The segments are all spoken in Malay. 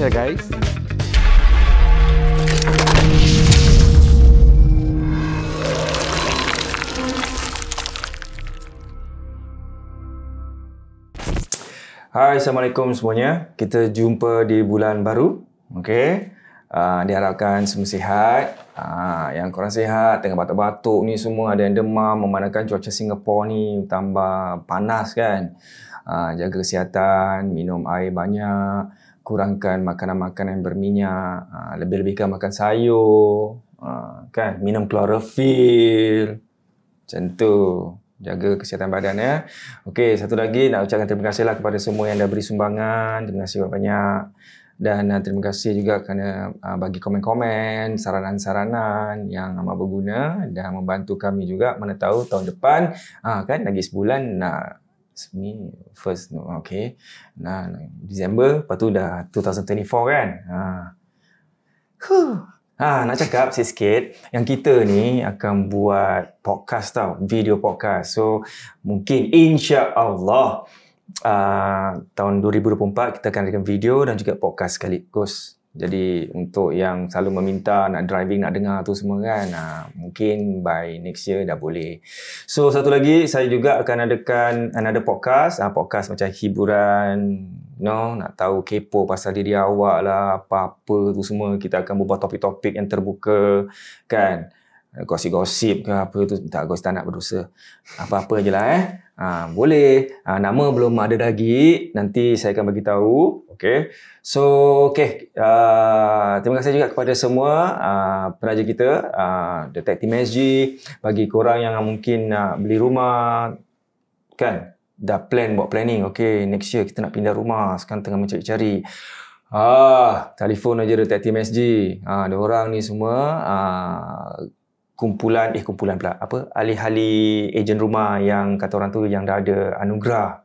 ya guys Hai Assalamualaikum semuanya Kita jumpa di bulan baru Okay Uh, ah, diharapkan semua sihat. Uh, yang korang sihat, tengah batuk-batuk ni semua ada yang demam, memandangkan cuaca Singapura ni tambah panas kan. Uh, jaga kesihatan, minum air banyak kurangkan makanan-makanan yang berminyak, uh, lebih-lebihkan makan sayur, ah, kan, minum chlorophyll. Macam tu. Jaga kesihatan badan ya. Okey, satu lagi nak ucapkan terima kasihlah kepada semua yang dah beri sumbangan. Terima kasih banyak-banyak. Dan ah, terima kasih juga kerana bagi komen-komen, saranan-saranan yang amat berguna dan membantu kami juga mana tahu tahun depan uh, kan lagi sebulan nak sebenarnya first okay nah December lepas tu dah 2024 kan ha huh. ha nak cakap sikit yang kita ni akan buat podcast tau video podcast so mungkin insyaallah uh, tahun 2024 kita akan ada video dan juga podcast sekali ghost jadi untuk yang selalu meminta nak driving nak dengar tu semua kan uh, mungkin by next year dah boleh. So satu lagi saya juga akan adakan another podcast, uh, podcast macam hiburan No, nak tahu kepo pasal diri awak lah, apa-apa tu semua. Kita akan buat topik-topik yang terbuka, kan. Gosip-gosip ke apa tu. Tak, gosip tak nak berdosa. Apa-apa je lah eh. Ha, boleh. Ha, nama belum ada lagi. Nanti saya akan bagi tahu. Okay. So, okay. Uh, ha, terima kasih juga kepada semua uh, ha, penaja kita, uh, ha, Detective MSG. Bagi korang yang mungkin nak beli rumah, kan? Dah plan buat planning. Okay, next year kita nak pindah rumah. Sekarang tengah mencari-cari. Ah, telefon aja Detective MSG. Ah, ada orang ni semua. Ah, kumpulan eh kumpulan pula apa ahli-ahli ejen rumah yang kata orang tu yang dah ada anugerah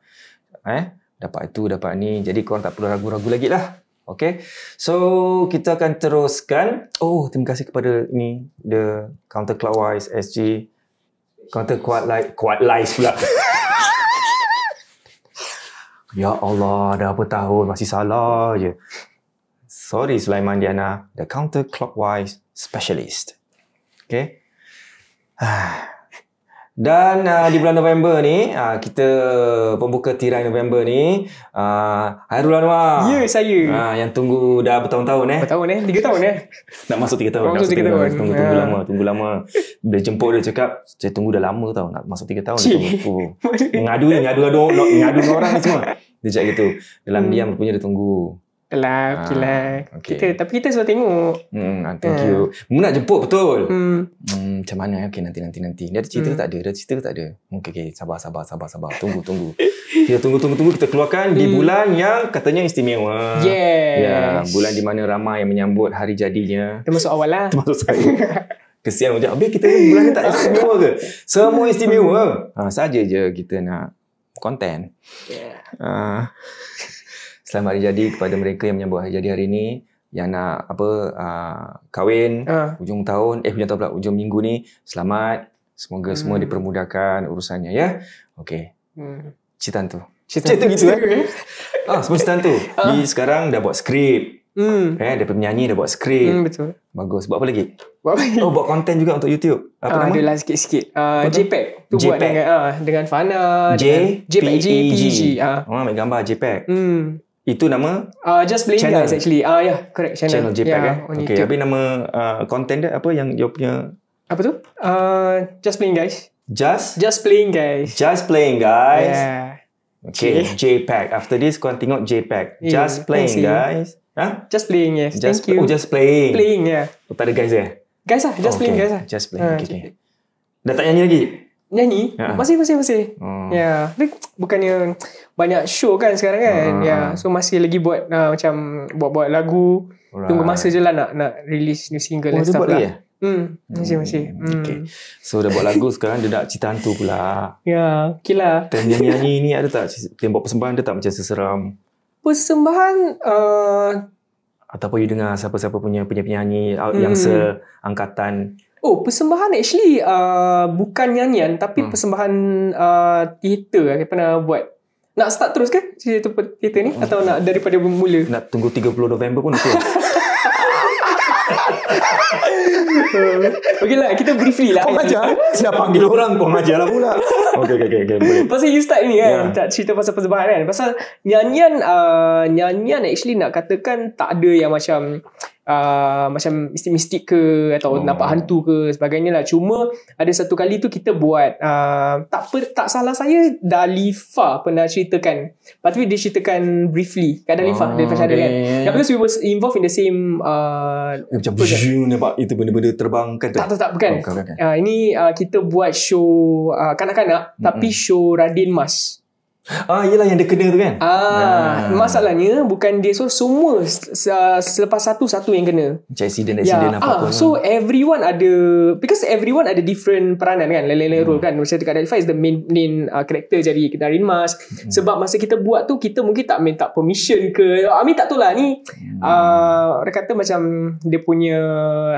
eh dapat itu dapat ni jadi kau tak perlu ragu-ragu lagi lah Okay, so kita akan teruskan. Oh, terima kasih kepada ini the counter clockwise SG counter light counterclockwise light pula. ya Allah, dah apa tahun masih salah je. Sorry Sulaiman Diana, the counter clockwise specialist. Okay, Dan uh, di bulan November ni, uh, kita pembuka tirai November ni, uh, Hairul Anwar. Ya, yeah, saya. Uh, yang tunggu dah bertahun-tahun eh. Bertahun eh, tiga tahun eh. nak masuk tiga tahun. Nak masuk tiga tahun. tahun. Tunggu, tunggu lama, tunggu lama. Bila jemput dia cakap, saya tunggu dah lama tau nak masuk tiga tahun. Cik. Oh. Ngadu ni, ngadu-ngadu orang ni semua. Dia cakap gitu. Dalam hmm. diam rupanya dia tunggu. Kelab, ah, kilang. Okay. Kita, tapi kita suruh tengok. Hmm, ah, thank hmm. you. Mu nak jemput betul? Hmm. hmm macam mana? Eh? Okay, nanti, nanti, nanti. Dia ada cerita hmm. tak ada? Dia ada cerita tak ada? Hmm, okay, okay. Sabar, sabar, sabar, sabar. Tunggu, tunggu. kita tunggu, tunggu, tunggu. Kita keluarkan hmm. di bulan yang katanya istimewa. Yes. Ya, bulan di mana ramai yang menyambut hari jadinya. Termasuk awal lah. Termasuk saya. Kesian macam, habis kita ni bulan tak istimewa ke? Semua istimewa. Ha, saja je kita nak konten. Yeah. Uh, selamat hari jadi kepada mereka yang menyambut hari jadi hari ini yang nak apa uh, kahwin uh. hujung tahun eh hujung tahun pula ujung minggu ni selamat semoga hmm. semua dipermudahkan urusannya ya okey hmm. cerita tu cerita tu gitu kan eh? ah semua cerita tu ni ah. uh. sekarang dah buat skrip Hmm. Eh, dia penyanyi dah buat skrip. Hmm, betul. Bagus. Buat apa lagi? Buat apa lagi? Oh, buat konten juga untuk YouTube. Apa uh, nama? Adalah sikit-sikit. Uh, JPEG. Tu JPEG. buat dengan, uh, dengan Fana. J- dengan JPEG. JPEG. Oh, ambil gambar JPEG. Hmm. Itu nama uh, Just Playing channel. Guys actually. Ah uh, yeah, correct channel. Channel JPEG. Yeah, eh? Okay, YouTube. tapi nama uh, content dia apa yang dia punya Apa tu? Uh, just Playing Guys. Just Just Playing Guys. Just Playing Guys. Yeah. Okay, JPEG. After this kau tengok JPEG. Yeah. Just Playing Thanks, Guys. Ha? Just Playing yes. Just Thank pl- you. Oh, Just Playing. Playing yeah. Oh, tak ada guys eh. Guys ah, Just oh, okay. Playing Guys ah. Just Playing. Uh, okay. okay. Dah tak nyanyi lagi? Nyanyi? Ya. Masih, masih, masih. Hmm. Ya. Tapi bukannya banyak show kan sekarang kan. Hmm. Ya. Hmm. So masih lagi buat uh, macam buat-buat lagu. Alright. Tunggu masa je lah nak, nak release new single oh, and stuff lah. Dia? Ya? Hmm. Masih, masih. Hmm. hmm. Okay. So dah buat lagu sekarang dia nak cerita hantu pula. Ya. Okay lah. Dan nyanyi-nyanyi ni ada tak? Dia buat persembahan dia tak macam seseram? Persembahan... Uh, Ataupun you dengar siapa-siapa punya penyanyi-penyanyi uh, hmm. yang seangkatan oh persembahan actually uh, bukan nyanyian tapi hmm. persembahan uh, teater saya pernah buat nak start terus ke cerita tu kita ni atau nak daripada bermula nak tunggu 30 November pun okey okay lah kita briefly lah kau ajar siap panggil orang kau ajar lah pula okay, okay, okay, okay, pasal you start ni kan yeah. cerita pasal persembahan kan pasal nyanyian uh, nyanyian actually nak katakan tak ada yang macam uh, macam mistik-mistik ke atau oh. nampak hantu ke sebagainya lah cuma ada satu kali tu kita buat uh, tak per, tak salah saya Dalifa pernah ceritakan patut dia ceritakan briefly kat Dalifa oh, dia cerita kan ya, ya, ya. tapi because we were involved in the same uh, eh, macam nampak itu benda-benda terbang kan tak tak, tak bukan oh, okay, okay. Uh, ini uh, kita buat show uh, kanak-kanak mm-hmm. tapi show Radin Mas Ah yelah yang dia kena tu kan ah, ah. Masalahnya Bukan dia So semua Selepas satu-satu yang kena Macam accident ya, Accident yeah. apa pun ah, So everyone ada Because everyone ada Different peranan kan Lain-lain hmm. role kan Macam dekat Delphi Is the main, main uh, Character jadi Darin Mas hmm. Sebab masa kita buat tu Kita mungkin tak minta Permission ke ah, I mean tak tahu lah Ni hmm. uh, Orang kata macam Dia punya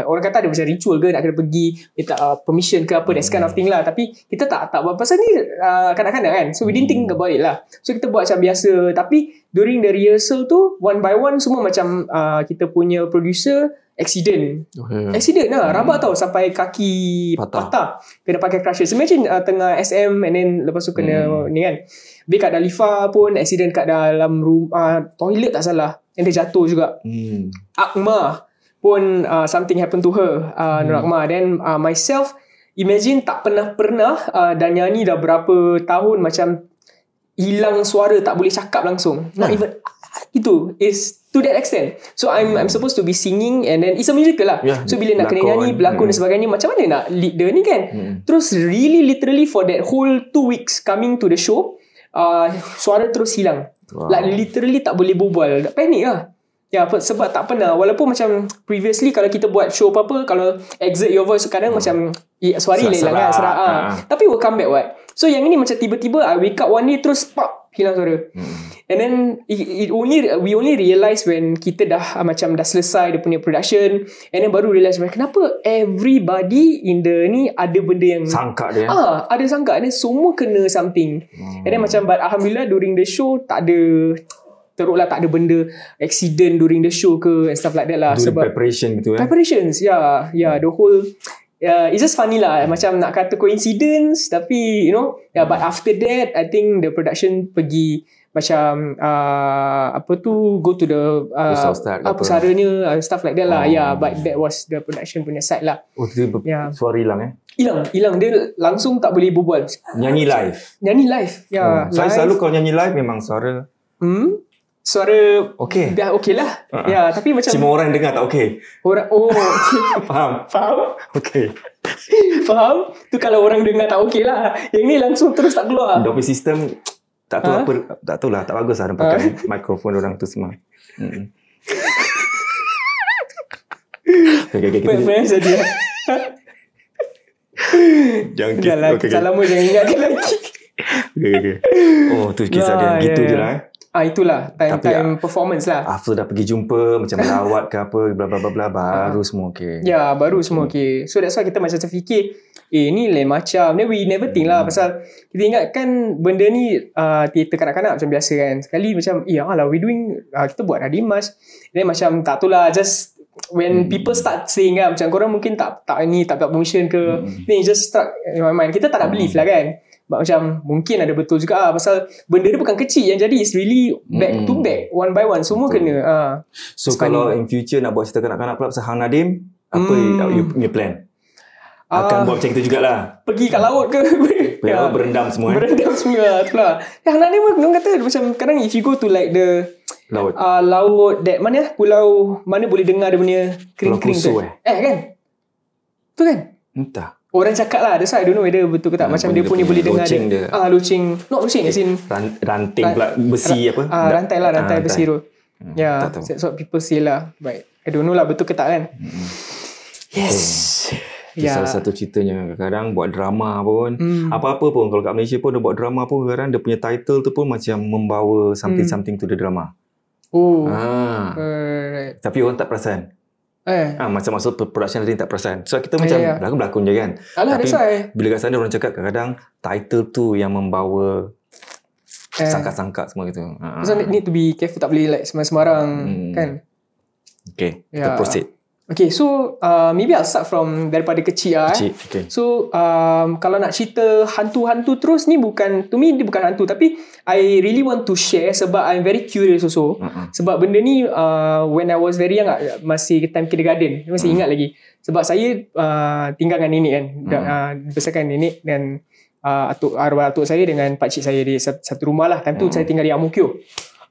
Orang kata ada macam ritual ke Nak kena pergi Minta uh, permission ke apa hmm. That kind of thing lah Tapi kita tak tak buat Pasal ni uh, Kadang-kadang kan So we didn't think hmm. about it baik lah. So kita buat macam biasa. Tapi during the rehearsal tu, one by one semua macam uh, kita punya producer accident. Okay. Accident lah. Hmm. Rabak tau sampai kaki patah. patah. Kena pakai crusher. So imagine uh, tengah SM and then lepas tu kena hmm. ni kan. Habis kat Dalifa pun accident kat dalam rumah, uh, toilet tak salah. And dia jatuh juga. Hmm. Akma pun uh, something happen to her. Uh, hmm. Nur Akma. Then uh, myself, imagine tak pernah-pernah uh, dan nyanyi dah berapa tahun macam hilang suara tak boleh cakap langsung not even itu is to that extent so i'm i'm supposed to be singing and then it's a musical lah yeah, so bila nak kena nyanyi berlakon hmm. dan sebagainya macam mana nak lead dia ni kan hmm. terus really literally for that whole two weeks coming to the show uh, suara terus hilang wow. like literally tak boleh berbual Tak panik lah Ya yeah, sebab tak pernah Walaupun macam Previously kalau kita buat show apa-apa Kalau exit your voice Kadang hmm. macam eh, Suara hilang kan Serak ha. Tapi will come back what So yang ini macam tiba-tiba I wake up one day terus pop hilang suara. Hmm. And then it, it only we only realise when kita dah uh, macam dah selesai dia punya production and then baru realize macam kenapa everybody in the ni ada benda yang sangka dia. Ah, ada sangka dan semua kena something. Hmm. And then macam but alhamdulillah during the show tak ada teruklah tak ada benda accident during the show ke and stuff like that lah during sebab preparation gitu kan. Preparations, yeah, yeah, the whole uh, it's just funny lah macam nak kata coincidence tapi you know yeah, but after that I think the production pergi macam uh, apa tu go to the uh, uh apa saranya uh, stuff like that lah ya, oh. yeah but that was the production punya side lah oh jadi ber- yeah. suara hilang eh hilang hilang dia langsung tak boleh berbual nyanyi live nyanyi live ya yeah, oh. hmm. saya selalu kalau nyanyi live memang suara hmm? suara okay. dah okey lah. Uh-huh. Ya, tapi macam semua orang dengar tak okey. Orang oh faham. Faham? Okey. faham? Tu kalau orang dengar tak okey lah. Yang ni langsung terus tak keluar. Dopi sistem tak tahu ha? apa tak tahu lah. tak bagus lah pakai ha? mikrofon orang tu semua. Hmm. okay, okay, kita saja. Ha? jangan kisah. Lah, okay, okay. Salamu jangan ingat lagi. okay, okay. Oh, tu kisah dia. Ya, gitu yeah, yeah. je ya. lah. Eh. Ah itulah time Tapi, time ah, performance lah. After dah pergi jumpa macam melawat ke apa bla bla bla bla ah. baru semua okey. Ya, yeah, baru semua hmm. okey. So that's why kita macam terfikir eh ni lain macam. Then we never think lah hmm. pasal kita ingat kan benda ni uh, teater kanak-kanak macam biasa kan. Sekali macam ya eh, lah we doing uh, kita buat dah dimas. Then macam tak tulah just when hmm. people start saying kan macam orang mungkin tak tak ni tak dapat permission ke. Hmm. Then just start in my mind. Kita tak nak hmm. believe lah kan macam mungkin ada betul juga ah pasal benda ni bukan kecil yang jadi is really back mm. to hmm. back one by one semua betul. kena ah so sekali. kalau in future nak buat cerita kanak-kanak pula pasal Hang Nadim apa mm. you punya plan akan uh, buat macam itu jugalah pergi kat laut ke pergi ya, berendam semua eh. berendam semua ah, lah. ya Hang Nadim pun kata macam kadang if you go to like the laut uh, laut that mana pulau mana boleh dengar dia punya kering-kering tu eh. eh kan tu kan entah orang cakap lah that's why I don't know whether betul ke tak ah, macam dia punya boleh dengar lucing dia ah, lucing not lucing as in ranting pula besi apa ah, rantai lah rantai ah, besi tu hmm, ya that's what people say lah but I don't know lah betul ke tak kan hmm. yes Ya. Salah satu ceritanya kadang-kadang buat drama pun hmm. apa-apa pun kalau kat Malaysia pun dia buat drama pun kadang-kadang dia punya title tu pun macam membawa something-something hmm. to the drama. Oh. Ha. Tapi orang tak perasan. Eh. Ah, macam masa production tadi tak perasan. So kita eh, macam yeah, ya. yeah. berlakon je kan. Alah, Tapi say. bila kat sana orang cakap kadang-kadang title tu yang membawa eh. sangka-sangka semua gitu. Ha. Uh. So need to be careful tak boleh like sembarang hmm. kan. Okay, yeah. kita ya. proceed. Okay, so uh, maybe I'll start from daripada kecil lah. Kecil, okay. So, um, kalau nak cerita hantu-hantu terus ni bukan, to me dia bukan hantu tapi I really want to share sebab I'm very curious also. Mm-hmm. Sebab benda ni uh, when I was very young masih time kindergarten, masih mm-hmm. ingat lagi. Sebab saya uh, tinggal dengan nenek kan, mm-hmm. uh, besarkan nenek dan uh, atuk, arwah atuk saya dengan pakcik saya di satu rumah lah. Time tu mm-hmm. saya tinggal di Amukyo.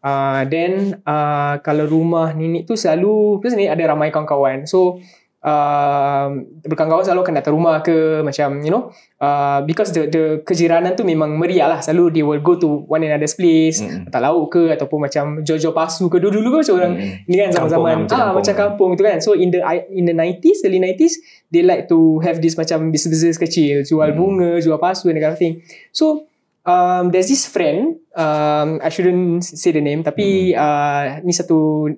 Ah, then uh, kalau rumah nenek tu selalu plus ni ada ramai kawan-kawan. So uh, berkawan-kawan selalu akan datang rumah ke macam you know uh, because the the kejiranan tu memang meriah lah selalu they will go to one another's place mm. atau lauk ke ataupun macam jojo pasu ke dulu-dulu ke macam orang mm. ni kan zaman-zaman ah, macam kampung tu kan so in the in the 90s early 90s they like to have this macam business-business kecil jual mm. bunga jual pasu and kind of thing so um, there's this friend, um, I shouldn't say the name, tapi hmm. uh, ni satu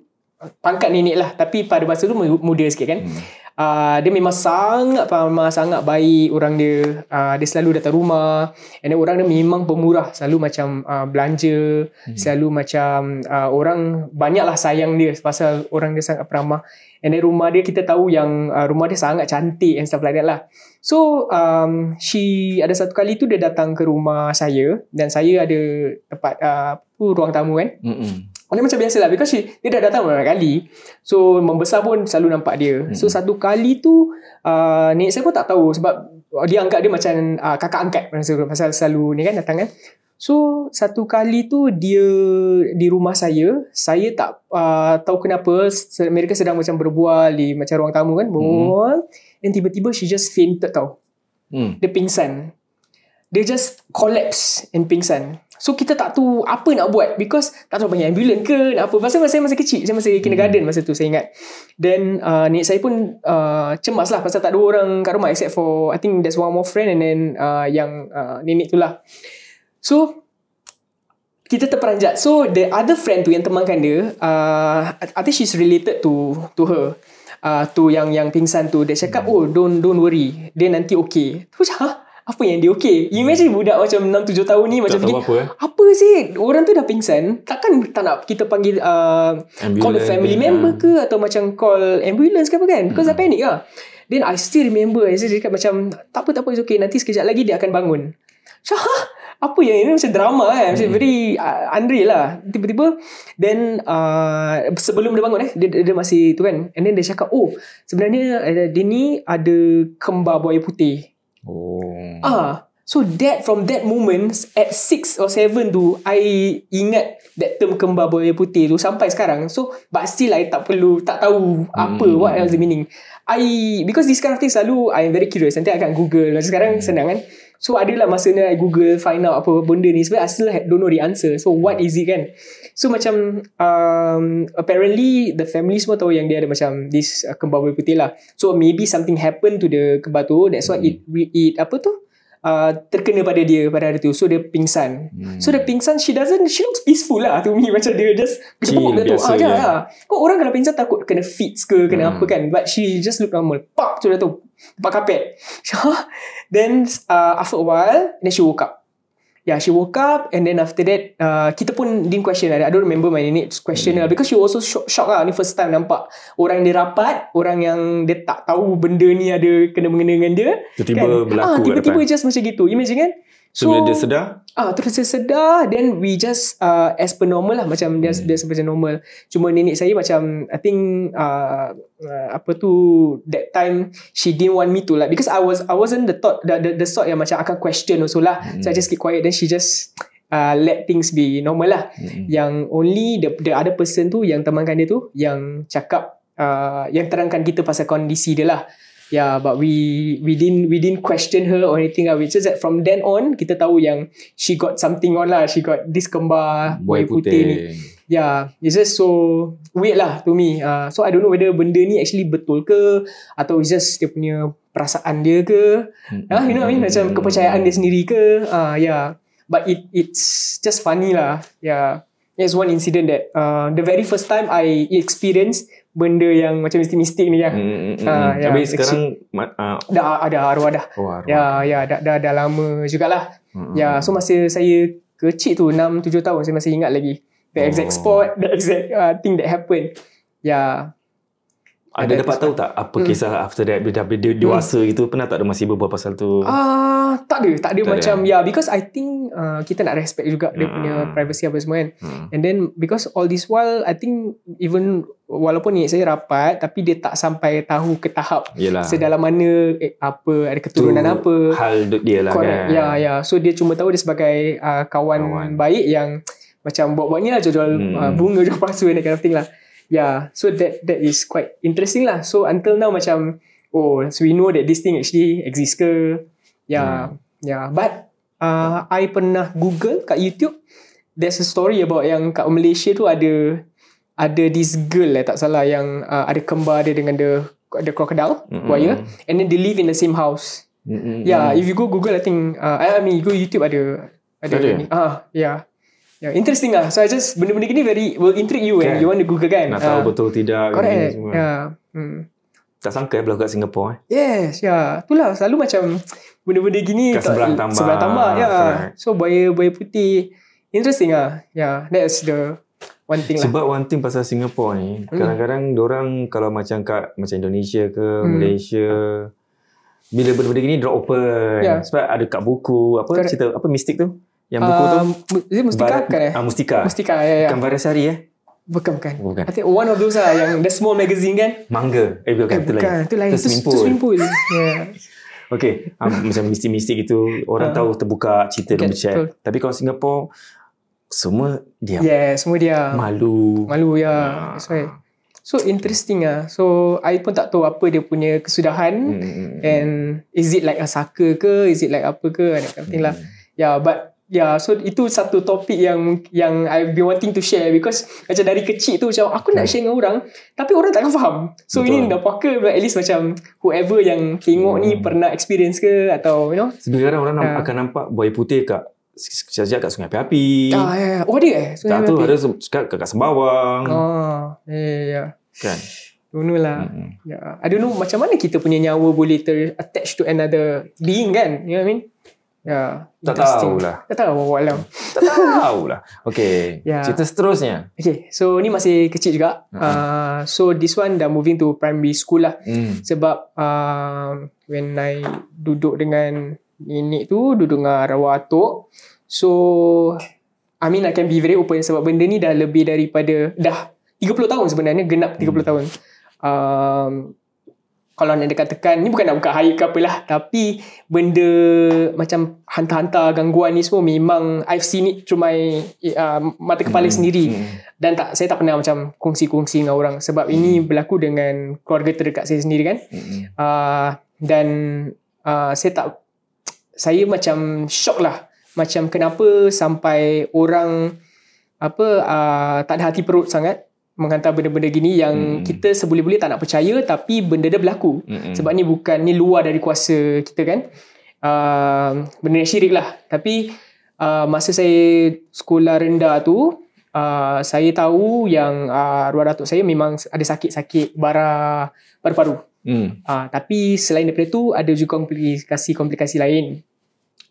pangkat nenek lah, tapi pada masa tu muda sikit kan. Hmm. Uh, dia memang sangat, memang sangat baik orang dia. Uh, dia selalu datang rumah. And then orang dia memang pemurah. Selalu macam uh, belanja. Hmm. Selalu macam uh, orang banyaklah sayang dia pasal orang dia sangat peramah. And then rumah dia kita tahu yang uh, rumah dia sangat cantik and stuff like that lah. So um, she ada satu kali tu dia datang ke rumah saya dan saya ada tempat uh, ruang tamu kan. Mm-mm. Oh, dia macam biasa lah because she, dia dah datang beberapa kali. So membesar pun selalu nampak dia. Mm-mm. So satu kali tu uh, nenek saya pun tak tahu sebab dia anggap dia macam uh, kakak angkat pasal selalu ni kan datang kan. So satu kali tu dia di rumah saya, saya tak uh, tahu kenapa mereka sedang macam berbual di macam ruang tamu kan. Mm-hmm. Then tiba-tiba she just fainted tau. Hmm. Dia pingsan. Dia just collapse and pingsan. So kita tak tahu apa nak buat because tak tahu banyak ambulans ke nak apa. Masa saya masih kecil, saya masih kindergarten hmm. masa tu saya ingat. Then uh, nenek saya pun uh, cemas lah pasal tak ada orang kat rumah except for I think there's one more friend and then uh, yang uh, nenek tu lah. So kita terperanjat. So the other friend tu yang temankan dia, uh, I think she's related to to her uh, tu yang yang pingsan tu dia cakap hmm. oh don't don't worry dia nanti okay tu cakap huh? apa yang dia okay imagine budak macam 6-7 tahun ni tak macam fikir, apa, eh? apa sih orang tu dah pingsan takkan tak nak kita panggil uh, call the family ambulance. Ha. member ke atau macam call ambulance ke apa kan Kau siapa ni? panic lah then I still remember dia cakap macam tak apa tak apa it's okay nanti sekejap lagi dia akan bangun Cah, apa yang ini macam drama kan macam hmm. very uh, unreal lah tiba-tiba then uh, sebelum dia bangun eh dia, dia masih tu kan and then dia cakap oh sebenarnya uh, dia ni ada kembar buaya putih oh ah so that from that moment at 6 or 7 tu i ingat that term kembar buaya putih tu sampai sekarang so but still i tak perlu tak tahu hmm. apa what else the meaning i because this kind of thing selalu i am very curious nanti akan google sekarang hmm. senang kan So adalah masa ni I google Find out apa benda ni Sebab I still ha- don't know the answer So what is it kan So macam um, Apparently The family semua tahu Yang dia ada macam This uh, kembar putih lah So maybe something happen To the kembar tu That's why it, hmm. it Apa tu Uh, terkena pada dia pada hari tu so dia pingsan hmm. so dia pingsan she doesn't she looks peaceful lah to me macam dia just kecepuk dia tu ah, yeah. lah. kok orang kalau pingsan takut kena fits ke kena hmm. apa kan but she just look normal pop tu dia tu Tempat kapet. then uh, after a while, then she woke up. Yeah, she woke up and then after that, uh, kita pun didn't question I don't remember my nenek's question mm. because she was also shocked, shocked lah. Ni first time nampak orang dia rapat, orang yang dia tak tahu benda ni ada kena mengena dengan dia. Tiba-tiba kan? berlaku ah, Tiba-tiba just macam gitu. Imagine kan? So, so bila dia sedar? Ah, terus dia sedar then we just uh, as per normal lah macam dia hmm. dia macam normal. Cuma nenek saya macam I think uh, uh, apa tu that time she didn't want me to lah. because I was I wasn't the thought the the, the sort yang macam akan question also lah. Hmm. So I hmm. just keep quiet then she just uh, let things be normal lah. Hmm. Yang only the the other person tu yang temankan dia tu yang cakap uh, yang terangkan kita pasal kondisi dia lah. Yeah, but we we didn't we didn't question her or anything. Ah, we just that from then on kita tahu yang she got something on lah. She got this kembar boy putih. putih ni. Yeah, it's just so weird lah to me. Uh, so I don't know whether benda ni actually betul ke atau it's just dia punya perasaan dia ke. Mm-hmm. Uh, you know what I mean? Macam kepercayaan dia sendiri ke. Uh, yeah, but it it's just funny lah. Yeah, there's one incident that uh, the very first time I experience benda yang macam mistik-mistik ni ya. Hmm, hmm, hmm, ha, hmm, ya. Tapi sekarang uh, dah ada arwah dah. Oh, arwah. Ya ya dah dah, dah lama jugalah. Hmm. hmm ya so masa saya kecil tu 6 7 tahun saya masih ingat lagi the exact oh. spot, the exact uh, thing that happened. Ya ada dapat tahu kan? tak apa hmm. kisah after that bila dah dewasa hmm. gitu pernah tak ada masih berbual pasal tu? Ah, uh, tak ada. Tak ada tak macam eh? ya yeah, because I think uh, kita nak respect juga hmm. dia punya hmm. privacy apa semua kan. Hmm. And then because all this while I think even walaupun ni saya rapat tapi dia tak sampai tahu ke tahap Yelah. sedalam mana eh, apa ada keturunan tu apa. Hal dia lah kan. Ya, yeah, ya. Yeah. So dia cuma tahu dia sebagai uh, kawan, kawan baik yang macam buat-buat ni lah jual hmm. Uh, bunga jual pasu and that kind of thing lah yeah so that that is quite interesting lah so until now macam oh so we know that this thing actually exists ke yeah hmm. yeah but uh, I pernah google kat YouTube there's a story about yang kat Malaysia tu ada ada this girl lah tak salah yang uh, ada kembar dia dengan the the crocodile mm-hmm. buaya and then they live in the same house mm-hmm. yeah if you go google I think uh, I mean you go YouTube ada ada, ada. ah yeah Yeah, interesting lah. So I just benda-benda gini very will intrigue you when and kan? you want to google kan. Nak tahu uh, betul tidak. Correct. Ini semua. Yeah. Hmm. Tak sangka eh belah kat Singapore eh. Yes, yeah. Itulah selalu macam benda-benda gini. sebelah tambah. Sebelah tambah, yeah. So buaya-buaya putih. Interesting ah. Yeah, that's the one thing Sebab lah. Sebab one thing pasal Singapore ni, hmm. kadang-kadang orang kalau macam kat macam Indonesia ke hmm. Malaysia, bila benda-benda gini drop open. Yeah. Sebab ada kat buku, apa correct. cerita, apa mistik tu? Yang buku uh, tu um, Mustika bar- kan ya? Ah, Mustika. Mustika, ya, ya. Bukan Baris Hari ya? Bukan, bukan. bukan. I think one of those lah yang the small magazine kan? Mangga. Eh, bukan. Eh, itu bukan. lain. Itu lain. Itu swimming, swimming Okay. Um, macam mistik-mistik itu. Orang uh, tahu terbuka cerita okay, dan bercakap. Tapi kalau Singapore, semua diam. Yeah, semua diam. Malu. Malu, ya. Yeah. Ah. So, interesting ah. So, I pun tak tahu apa dia punya kesudahan. Hmm, hmm, hmm, hmm. And is it like a saka ke? Is it like apa ke? Kind of thing lah. Yeah, but Yeah, so itu satu topik yang yang I've been wanting to share because macam dari kecil tu macam aku nak hmm. share dengan orang tapi orang tak faham. So Betul. ini dah poker but at least macam whoever yang tengok hmm. ni pernah experience ke atau you know. Sebenarnya orang uh. akan nampak buaya putih kat sekejap kat Sungai Api-Api. Ah, ya, ya. oh, ada eh? Sungai tak tu, ada kat, kat, kat Sembawang. Oh, yeah, yeah. Ya, kan? Don't know lah. hmm, hmm. Yeah. I don't know macam mana kita punya nyawa boleh ter- attach to another being kan? You know what I mean? Ya. Tak lah. Tak tahu walau. Tak tahu lah. Okay. Ya. Cerita seterusnya. Okay. So ni masih kecil juga. Uh-huh. Uh, so this one dah moving to primary school lah. Hmm. Sebab uh, when I duduk dengan nenek tu, duduk dengan arwah atuk. So I mean I can be very open sebab benda ni dah lebih daripada, dah 30 tahun sebenarnya, genap 30 hmm. tahun. Um, kalau nak dikatakan ni bukan nak buka haid ke apalah tapi benda macam hantar-hantar gangguan ni semua memang I've seen it through my uh, mata kepala hmm. sendiri hmm. dan tak saya tak pernah macam kongsi-kongsi dengan orang sebab hmm. ini berlaku dengan keluarga terdekat saya sendiri kan hmm. uh, dan uh, saya tak saya macam shock lah macam kenapa sampai orang apa uh, tak ada hati perut sangat menghantar benda-benda gini yang hmm kita seboleh-boleh tak nak percaya tapi benda dia berlaku. hmm Sebab ni bukan ni luar dari kuasa kita kan. Uh, benda yang syirik lah. Tapi uh, masa saya sekolah rendah tu uh, saya tahu yang uh, arwah datuk saya memang ada sakit-sakit bara paru-paru. Uh, hmm. tapi selain daripada tu ada juga komplikasi-komplikasi lain.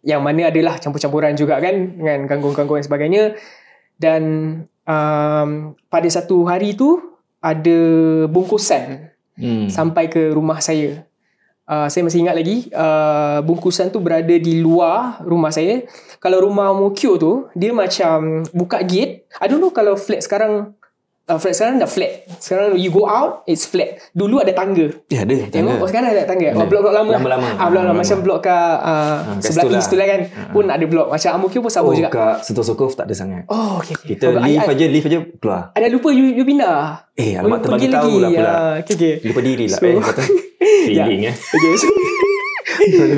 Yang mana adalah campur-campuran juga kan dengan gangguan-gangguan sebagainya. Dan um, pada satu hari tu ada bungkusan hmm. sampai ke rumah saya. Uh, saya masih ingat lagi uh, bungkusan tu berada di luar rumah saya. Kalau rumah Mokyo tu dia macam buka gate. I don't know kalau flat sekarang Uh, flat. Sekarang dah flat. Sekarang you go out, it's flat. Dulu ada tangga. Ya, ada. Tangga. Oh, sekarang ada tangga. Ada. Oh, blok-blok lah. ah, lama. Lama-lama. Ah, lama, ah, blok lama. Macam blok ke uh, ha, sebelah tu lah. tu lah kan. Ha. Pun ada blok. Macam Amokyo pun sama oh, juga. Oh, Sentul Sokov tak ada sangat. Oh, okay. okay. Kita oh, lift aja, lift aja keluar. Ada lupa you, you pindah. Eh, oh, alamak oh, terbagi tahu lah pula. okay, okay. Lupa diri lah. So, eh, Feeling ya. eh. Okay, so.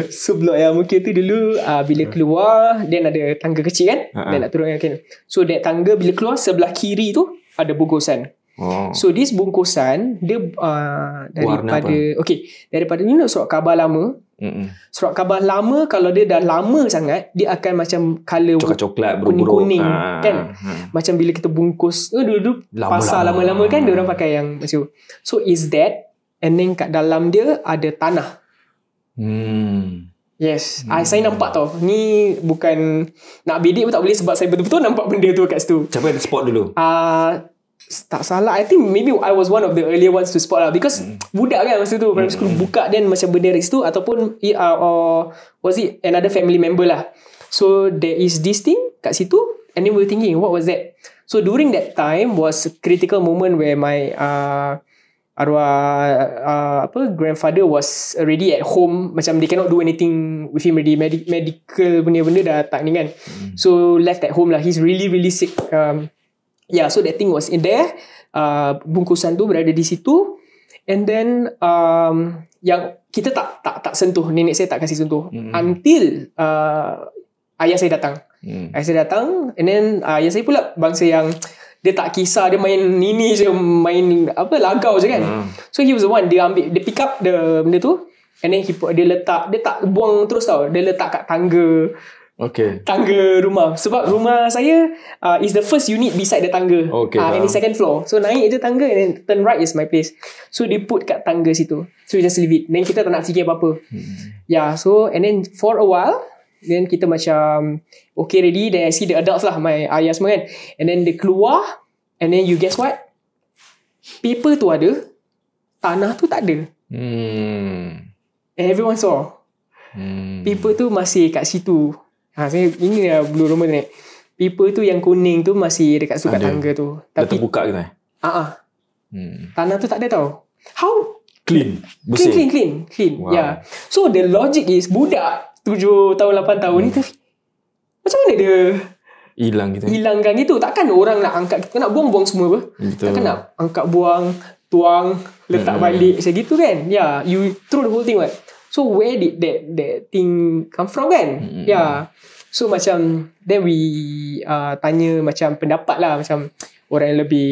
so blok yang mungkin tu dulu uh, Bila keluar Then ada tangga kecil kan uh-huh. Dan nak turun kan So that tangga Bila keluar Sebelah kiri tu ada bungkusan. Oh. So this bungkusan dia uh, daripada okey daripada ni surat khabar lama. Mm-mm. Surat khabar lama kalau dia dah lama sangat dia akan macam colour coklat-coklat kuning-kuning ha. kan. Ha. Macam bila kita bungkus eh, dulu-dulu lama, pasar lama. lama-lama kan dia orang pakai yang macam so is that and then kat dalam dia ada tanah. Hmm. Yes, ah, hmm. I, saya nampak tau. Ni bukan nak bidik pun tak boleh sebab saya betul-betul nampak benda tu kat situ. Siapa yang spot dulu? Ah uh, tak salah, I think maybe I was one of the earlier ones to spot lah. Because hmm. budak kan masa tu, hmm. primary school buka then macam benda dari situ. Ataupun, uh, or, was it another family member lah. So, there is this thing kat situ. And then we were thinking, what was that? So, during that time was critical moment where my... Uh, arwah uh, uh, apa grandfather was already at home macam they cannot do anything with him already Medi- medical benda-benda dah tak ni kan mm. so left at home lah he's really really sick um, yeah so that thing was in there uh, bungkusan tu berada di situ and then um, yang kita tak tak tak sentuh nenek saya tak kasih sentuh mm. until uh, ayah saya datang mm. ayah saya datang and then uh, ayah saya pula bangsa yang dia tak kisah dia main nini je main apa lagau je kan hmm. so he was the one dia ambil dia pick up the benda tu and then he put, dia letak dia tak buang terus tau dia letak kat tangga Okay. Tangga rumah. Sebab rumah saya uh, is the first unit beside the tangga. Okay. Uh, ah, and the second floor. So, naik je tangga and then turn right is my place. So, dia put kat tangga situ. So, we just leave it. Then, kita tak nak fikir apa-apa. Hmm. Yeah. So, and then for a while, Then kita macam Okay ready Then I see the adults lah My ayah semua kan And then dia keluar And then you guess what Paper tu ada Tanah tu tak ada hmm. Everyone saw hmm. Paper tu masih kat situ ha, saya, Ini lah blue rumah ni Paper tu yang kuning tu Masih dekat suka tangga tu Tapi, terbuka ke tak? Uh hmm. Tanah tu tak ada tau How? Clean Bersih. Clean, clean, clean, ya. clean. Wow. Yeah. So the logic is Budak Tujuh tahun lapan tahun hmm. ni tapi macam mana dia hilang gitu hilangkan gitu takkan orang nak angkat kita nak buang-buang semua apa takkan nak angkat buang tuang letak hmm. balik macam gitu kan ya yeah, you throw the whole thing right so where did that that thing come from kan hmm. ya yeah. so macam then we uh, tanya macam pendapat lah macam orang yang lebih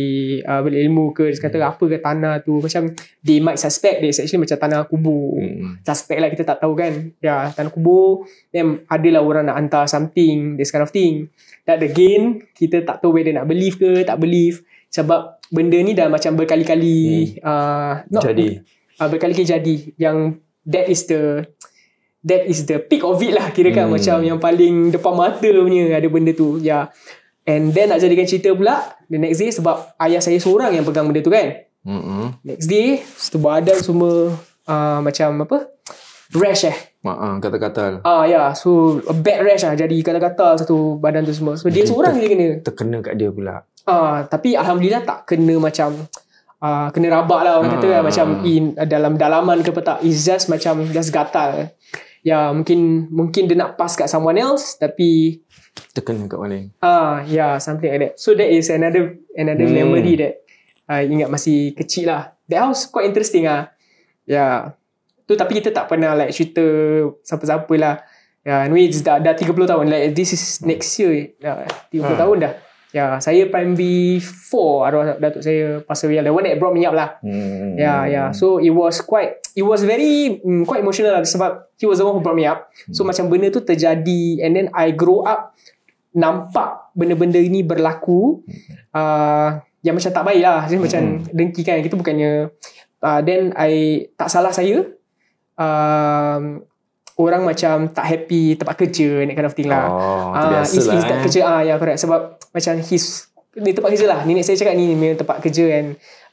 uh, berilmu ke dia kata hmm. apa ke tanah tu macam they might suspect dia actually macam tanah kubur hmm. suspect lah kita tak tahu kan ya tanah kubur then adalah orang nak hantar something this kind of thing that again kita tak tahu whether nak believe ke tak believe sebab benda ni dah macam berkali-kali hmm. uh, jadi uh, berkali-kali jadi yang that is the that is the peak of it lah kira kan hmm. macam yang paling depan mata punya ada benda tu ya yeah. And then nak jadikan cerita pula The next day sebab Ayah saya seorang yang pegang benda tu kan mm-hmm. Next day Setubuh badan semua uh, Macam apa Rash eh Kata-kata Ah uh, ya yeah. So a bad rash lah Jadi kata-kata satu badan tu semua So dia seorang Ter- je kena Terkena kat dia pula Ah, uh, Tapi Alhamdulillah tak kena macam Uh, kena rabak lah orang uh, kata kan. macam in dalam dalaman ke tak is just macam just gatal ya yeah, mungkin mungkin dia nak pass kat someone else tapi terkena kat orang lain. Ah, uh, ya, yeah, something like that. So that is another another hmm. memory that I uh, ingat masih kecil lah. That was quite interesting ah. Yeah. Tu tapi kita tak pernah like cerita siapa-siapa lah. Yeah, anyway, dah, dah 30 tahun. Like, this is next year. Dah 30 ha. tahun dah. Ya, yeah, saya B 4 arwah datuk saya pasal yang lewat brought me up lah. Hmm. Ya, yeah, ya. Yeah. So it was quite it was very um, quite emotional lah sebab he was the one who brought me up. So hmm. macam benda tu terjadi and then I grow up nampak benda-benda ini berlaku hmm. uh, yang macam tak baik lah. Hmm. Macam dengki kan. Kita bukannya uh, then I tak salah saya. Uh, orang macam tak happy tempat kerja ni kind of thing lah. Oh, uh, Is, is tak lah, eh. kerja ah uh, ya yeah, correct sebab macam his ni tempat kerja lah. Nenek saya cakap ni memang tempat kerja and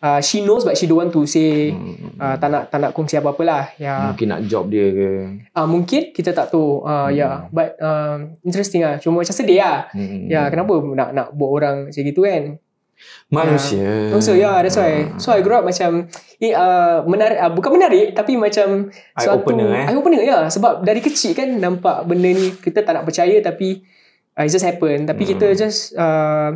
uh, she knows but she don't want to say hmm. uh, tak nak tak nak kongsi apa-apa lah. Yeah. Mungkin nak job dia ke. Ah uh, mungkin kita tak tahu. Ah uh, hmm. ya yeah. but uh, interesting ah. Cuma macam sedih lah. Hmm. Ya yeah, kenapa nak nak buat orang macam gitu kan? Ya. manusia. Yeah. Oh, also yeah, that's why. So I grew up macam eh uh, menarik uh, bukan menarik tapi macam eye opener eh. Eye opener ya yeah. sebab dari kecil kan nampak benda ni kita tak nak percaya tapi uh, it just happen tapi hmm. kita just uh,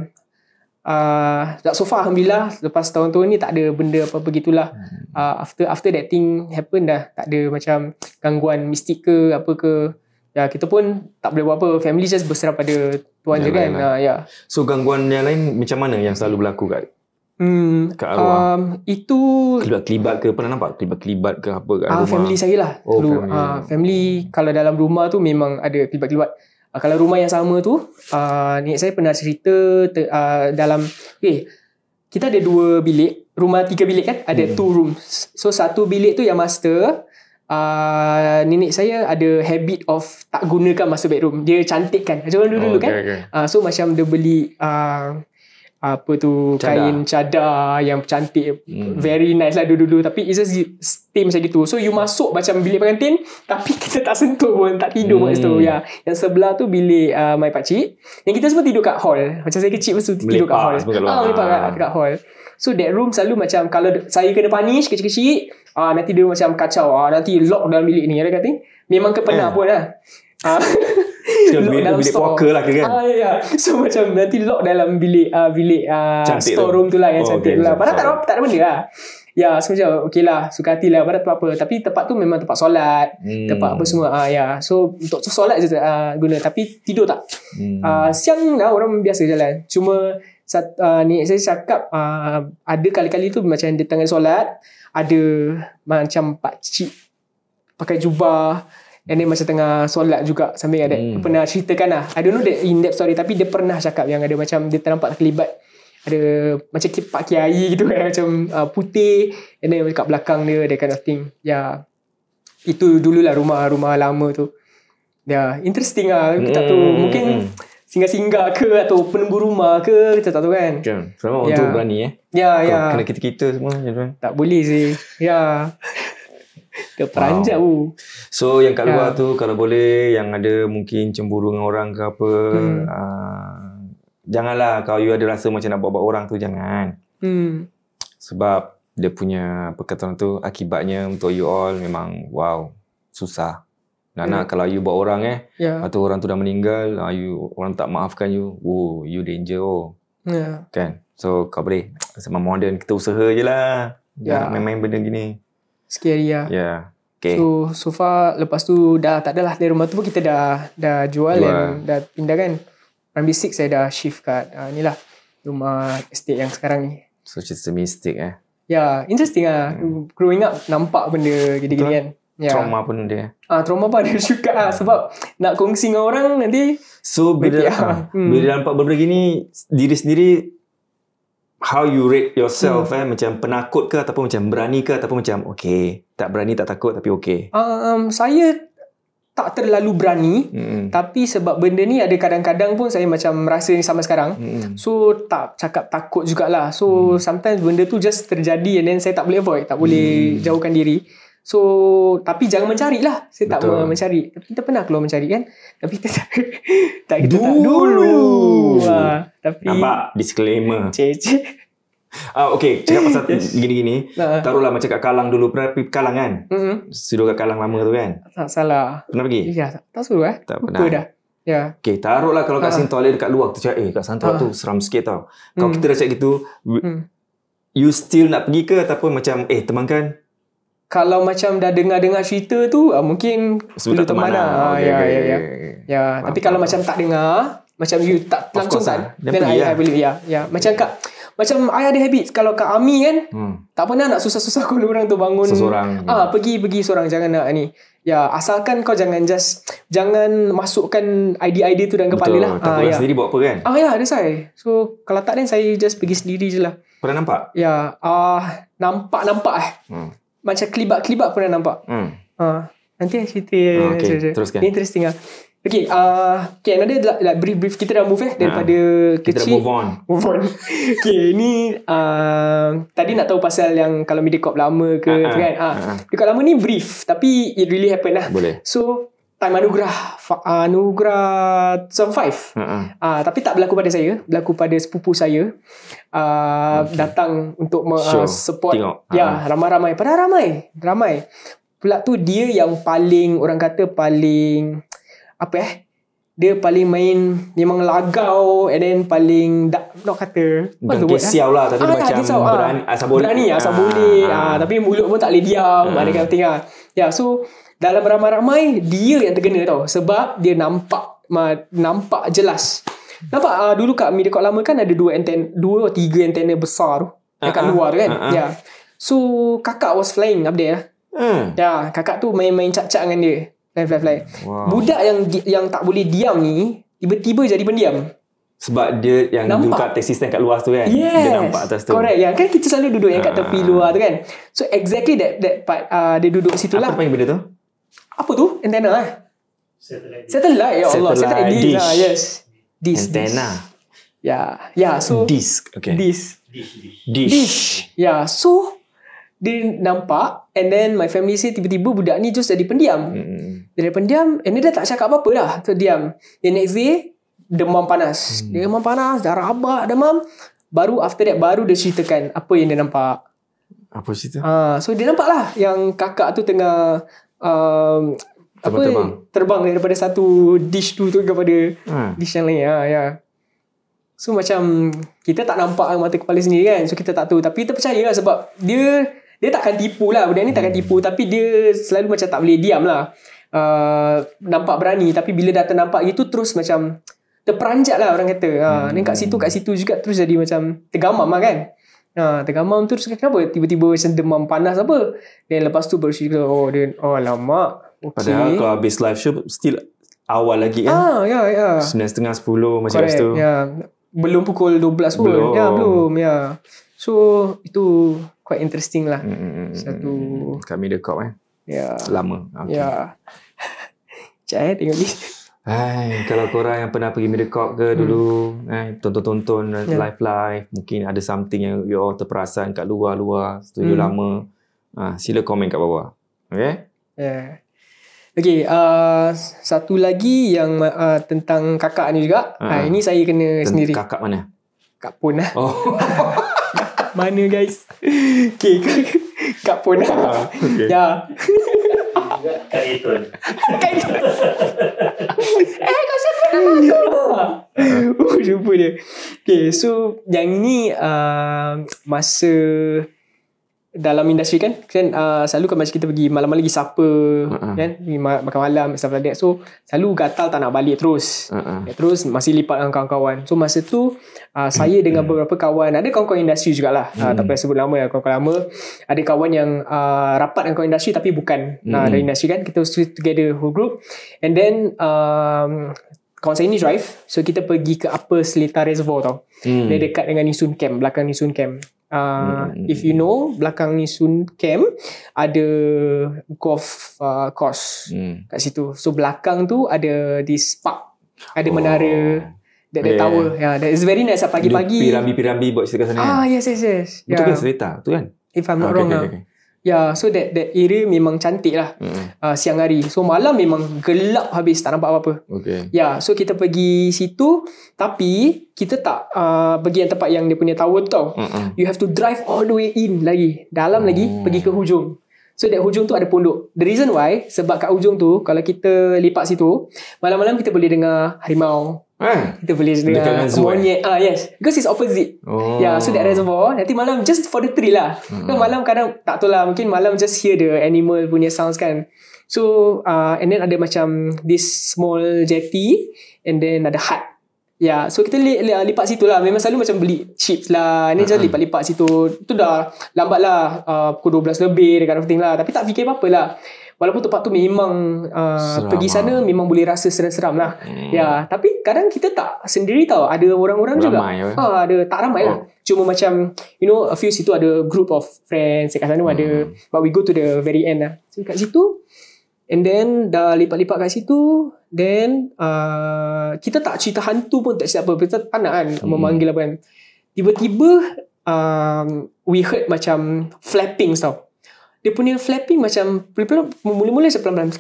uh, so far alhamdulillah lepas tahun-tahun ni tak ada benda apa-apa gitulah. Hmm. Uh, after after that thing happen dah tak ada macam gangguan mistik ke apa ke. Ya, kita pun tak boleh buat apa. Family just berserah pada tuan yang je kan. Lah. Uh, ha, yeah. So gangguan yang lain macam mana yang selalu berlaku kat Hmm, kat arwah? Um, itu... Kelibat-kelibat ke? Pernah nampak kelibat-kelibat ke apa kat uh, rumah? Family saya lah. Oh, family. Uh, family kalau dalam rumah tu memang ada kelibat-kelibat. Uh, kalau rumah yang sama tu, uh, nenek saya pernah cerita ter, uh, dalam... Okay, eh, kita ada dua bilik. Rumah tiga bilik kan? Ada hmm. two rooms. So, satu bilik tu yang master uh, nenek saya ada habit of tak gunakan masuk bedroom. Dia cantik kan, Macam dulu-dulu oh, okay, kan. Okay. Uh, so macam dia beli uh, apa tu cadar. kain cadar yang cantik hmm. very nice lah dulu-dulu tapi it's just steam macam gitu so you masuk macam bilik pengantin tapi kita tak sentuh pun tak tidur hmm. tu ya yang sebelah tu bilik uh, my pakcik yang kita semua tidur kat hall macam saya kecil masa tidur kat hall ah, lepak kat, ah. kat hall So that room selalu macam kalau saya kena punish kecil-kecil ah nanti dia macam kacau ah nanti lock dalam bilik ni ada kata memang kepenak yeah. pun lah. Uh, Macam bilik, dalam bilik store. puaka lah kan. Ah, yeah, ya. So macam nanti lock dalam bilik uh, bilik ah, uh, store room tu lah yang oh, cantik okay, tu lah. Padahal tak ada, tak ada benda lah. Ya, so macam okey lah. Suka hati lah. Padahal tak apa Tapi tempat tu memang tempat solat. Hmm. Tempat apa semua. Ah, yeah, So untuk tu solat je uh, guna. Tapi tidur tak. Hmm. Uh, siang lah orang biasa jalan. Cuma sat, uh, ni saya cakap uh, ada kali-kali tu macam dia tengah solat. Ada macam pakcik pakai jubah. And then masa tengah solat juga sambil ada hmm. Pernah ceritakan lah I don't know the in-depth story Tapi dia pernah cakap Yang ada macam Dia ternampak terlibat Ada Macam pak kiai gitu kan Macam uh, putih And then kat belakang dia Ada kind of thing Ya yeah. Itu dululah rumah Rumah lama tu Ya yeah. Interesting lah hmm. Kita tu Mungkin hmm. Singgah-singgah ke Atau penunggu rumah ke Kita tak tahu kan Selamat yeah. untuk berani eh Ya yeah, yeah. Kena kita-kita semua ya kan. Tak boleh sih Ya yeah. ke peranjak wow. so yang kat luar uh. tu kalau boleh yang ada mungkin cemburu dengan orang ke apa hmm. uh, janganlah kalau you ada rasa macam nak buat-buat orang tu jangan hmm. sebab dia punya perkataan tu akibatnya untuk you all memang wow susah Nana hmm. kalau you buat orang eh yeah. atau orang tu dah meninggal ah, you orang tak maafkan you oh you danger oh yeah. kan so kau boleh sama modern kita usaha je lah Jangan yeah. main-main benda gini. Scary lah. Ya. Yeah. Okay. So, so far lepas tu dah tak adalah. Dari rumah tu pun kita dah dah jual dan dah pindah kan. Rambi 6 saya dah shift kat uh, ni lah. Rumah estate yang sekarang ni. So, cerita mistik eh. Ya, yeah, interesting lah. Hmm. Growing up, nampak benda gini-gini kan. Yeah. Trauma pun dia. Ah, trauma pun dia suka lah. Sebab nak kongsi dengan orang nanti. So, bila, bila, ah, ha, hmm. bila nampak benda gini, diri sendiri how you rate yourself hmm. eh macam penakut ke ataupun macam berani ke ataupun macam okay tak berani tak takut tapi okay uh, um saya tak terlalu berani hmm. tapi sebab benda ni ada kadang-kadang pun saya macam rasa ni sama sekarang hmm. so tak cakap takut jugalah so hmm. sometimes benda tu just terjadi and then saya tak boleh avoid tak boleh hmm. jauhkan diri So tapi jangan mencari lah. Saya Betul. tak mencari. Tapi kita pernah keluar mencari kan? Tapi kita tak, tak kita dulu. tak dulu. Ha, tapi nampak disclaimer. Cic. Ah uh, okey, cakap pasal gini-gini. Uh-huh. Taruhlah macam kat Kalang dulu pergi Kalang kan? Mhm. uh Sudah kat Kalang lama tu kan? Tak salah. Pernah pergi? Ya, tak, tak suruh eh. Tak pernah. Betul dah. Ya. Yeah. Okey, taruhlah kalau kat uh-huh. sini dekat luar tu cakap eh kat sana uh tu seram sikit tau. Kalau hmm. kita dah cakap gitu, uh you still nak pergi ke ataupun macam eh temankan? kalau macam dah dengar-dengar cerita tu uh, mungkin sudah teman lah. lah. Ya, ya, ya, ya tapi kalau macam tak dengar, macam you tak langsung lah. kan. Then I, yeah. believe ya, ya. macam kak macam I ada habit kalau kak Ami kan, hmm. tak pernah nak susah-susah kau orang tu bangun. Seseorang. Ah, ya. pergi pergi seorang jangan nak ni. Ya, asalkan kau jangan just jangan masukkan ID ID tu dalam kepala lah. Ah, ya. sendiri buat apa kan? Ah ya, ada saya. So, kalau tak then saya just pergi sendiri je lah. Pernah nampak? Ya, ah nampak nampak eh. Hmm macam kelibat-kelibat pun dah nampak. Hmm. Uh, nanti yang cerita. Hmm, okay, cerita. teruskan. Interesting lah. Okay, uh, okay nanti like, like, brief, brief kita dah move eh, daripada nah, ha. kecil. Kita dah move on. Move on. okay, ni uh, tadi nak tahu pasal yang kalau cop lama ke uh-huh. kan. Uh, uh-huh. Dekat lama ni brief tapi it really happen lah. Boleh. So, time anugerah anugerah survive uh-huh. Ah, uh, tapi tak berlaku pada saya berlaku pada sepupu saya uh, okay. datang untuk me- ah, sure. support Tengok. ya uh-huh. ramai-ramai pada ramai ramai pula tu dia yang paling orang kata paling apa eh dia paling main memang lagau and then paling tak nak kata bukan kesiau lah eh? tapi ah, macam dia sawa, berani, ah, berani, asal boleh tapi mulut pun tak boleh diam ah. mana kata tinggal ya yeah, so dalam ramai-ramai dia yang terkena tau sebab dia nampak ma nampak jelas nampak uh, dulu kat Mediacorp lama kan ada dua anten dua atau tiga antena besar tu uh-huh. kat ah, ah, luar kan uh-huh. yeah. so kakak was flying up there hmm. yeah, kakak tu main-main cak-cak dengan dia fly fly fly wow. budak yang yang tak boleh diam ni tiba-tiba jadi pendiam sebab dia yang nampak. duduk kat taxi stand kat luar tu kan yes. dia nampak atas tu correct yeah. kan kita selalu duduk yang kat tepi luar tu kan so exactly that that part uh, dia duduk situ lah apa panggil benda tu apa tu antena eh satellite satellite ya Allah satellite, satellite dish. dish ah, yes dish antena dish. yeah ya, so disk okay dish dish dish, dish. yeah so dia nampak and then my family say tiba-tiba budak ni just jadi pendiam hmm. jadi pendiam and dia tak cakap apa-apa lah so diam the next day demam panas hmm. dia demam panas darah abak demam baru after that baru dia ceritakan apa yang dia nampak apa cerita? Ah, so dia nampak lah yang kakak tu tengah um, apa terbang daripada satu dish tu tu kepada ha. dish yang lain ha, ya. So macam kita tak nampak mata kepala sendiri kan. So kita tak tahu tapi kita percaya lah sebab dia dia takkan tipu lah. Budak ni takkan hmm. tipu tapi dia selalu macam tak boleh diam lah. Uh, nampak berani tapi bila dah ternampak gitu terus macam terperanjat lah orang kata. Ha, hmm. Dan kat situ kat situ juga terus jadi macam tergamam lah kan. Ha, tergamam tu sebab kenapa tiba-tiba macam demam panas apa? Dan lepas tu baru cerita oh dia oh lama. Okay. Padahal kalau habis live show still awal lagi kan. Ah ya ya. 9.30 macam tu. Ya. Belum pukul 12 pun. Belum. Ya belum ya. So itu quite interesting lah. Hmm, Satu mm, kami dekat eh. Ya. Lama. Okay. Ya. Cai tengok ni. Hai, kalau korang yang pernah pergi Mediacorp ke hmm. dulu, eh, tonton-tonton yeah. live live, mungkin ada something yang you all terperasan kat luar-luar, studio hmm. lama, ha, sila komen kat bawah. Okay? Yeah. Okay, uh, satu lagi yang uh, tentang kakak ni juga. uh Ha, ini saya kena sendiri. Kakak mana? Kak Pun lah. Oh. mana guys? Okay, Kak Pun lah. Uh, ah, okay. Ya. Kariton. Kariton. eh kau siapa nama aku? Aku lupa oh, dia. Okay so yang ni uh, masa dalam industri kan kan uh, selalu kan macam kita pergi malam-malam lagi siapa uh-uh. kan pergi makan malam stuff like that so selalu gatal tak nak balik terus uh-uh. terus masih lipat dengan kawan-kawan so masa tu uh, saya hmm. dengan beberapa kawan ada kawan-kawan industri jugalah uh, hmm. tak payah sebut lama ya kawan-kawan lama ada kawan yang uh, rapat dengan kawan industri tapi bukan uh, hmm. dari industri kan kita together whole group and then um, kawan saya ni drive so kita pergi ke Upper Seletar Reservoir tau hmm. dia dekat dengan Nisun Camp belakang Nisun Camp Uh, mm-hmm. If you know Belakang ni Sun Camp Ada Golf uh, course mm. Kat situ So belakang tu Ada di park Ada oh. menara That, that yeah. tower yeah, that is very nice lah. Pagi-pagi Pirambi-pirambi Buat cerita sana Ah yes yes yes Itu kan yeah. kan cerita tu kan If I'm not ah, okay, wrong okay, lah. okay. Ya, yeah, so that that area memang cantik lah mm uh, siang hari. So malam memang gelap habis tak nampak apa-apa. Okay. Ya, yeah, so kita pergi situ tapi kita tak uh, pergi yang tempat yang dia punya tower tau. Mm-hmm. You have to drive all the way in lagi. Dalam lagi oh. pergi ke hujung. So that hujung tu ada pondok. The reason why sebab kat hujung tu kalau kita lipat situ malam-malam kita boleh dengar harimau. Eh, kita boleh dengar dekat reservoir uh, monyet. Eh? Uh, yes because it's opposite oh. yeah so that reservoir nanti malam just for the tree lah hmm. malam kadang tak tahu lah mungkin malam just hear the animal punya sounds kan so uh, and then ada macam this small jetty and then ada hut yeah so kita li- li- lipat situ lah memang selalu macam beli chips lah ini uh-huh. just lipat-lipat situ itu dah lambat lah uh, pukul 12 lebih dekat penting lah tapi tak fikir apa-apa lah Walaupun tempat tu memang uh, pergi lah. sana memang boleh rasa seram-seram lah. Hmm. Ya, tapi kadang kita tak sendiri tau. Ada orang-orang juga. Ramai. Ya. Ha, ada tak ramai lah. oh. lah. Cuma macam you know a few situ ada group of friends dekat sana hmm. ada but we go to the very end lah. So kat situ and then dah lipat-lipat kat situ then uh, kita tak cerita hantu pun tak siapa. Kita tak nak kan hmm. memanggil apa kan. Tiba-tiba um, we heard macam flapping tau dia punya flapping macam mula-mula saya pelan-pelan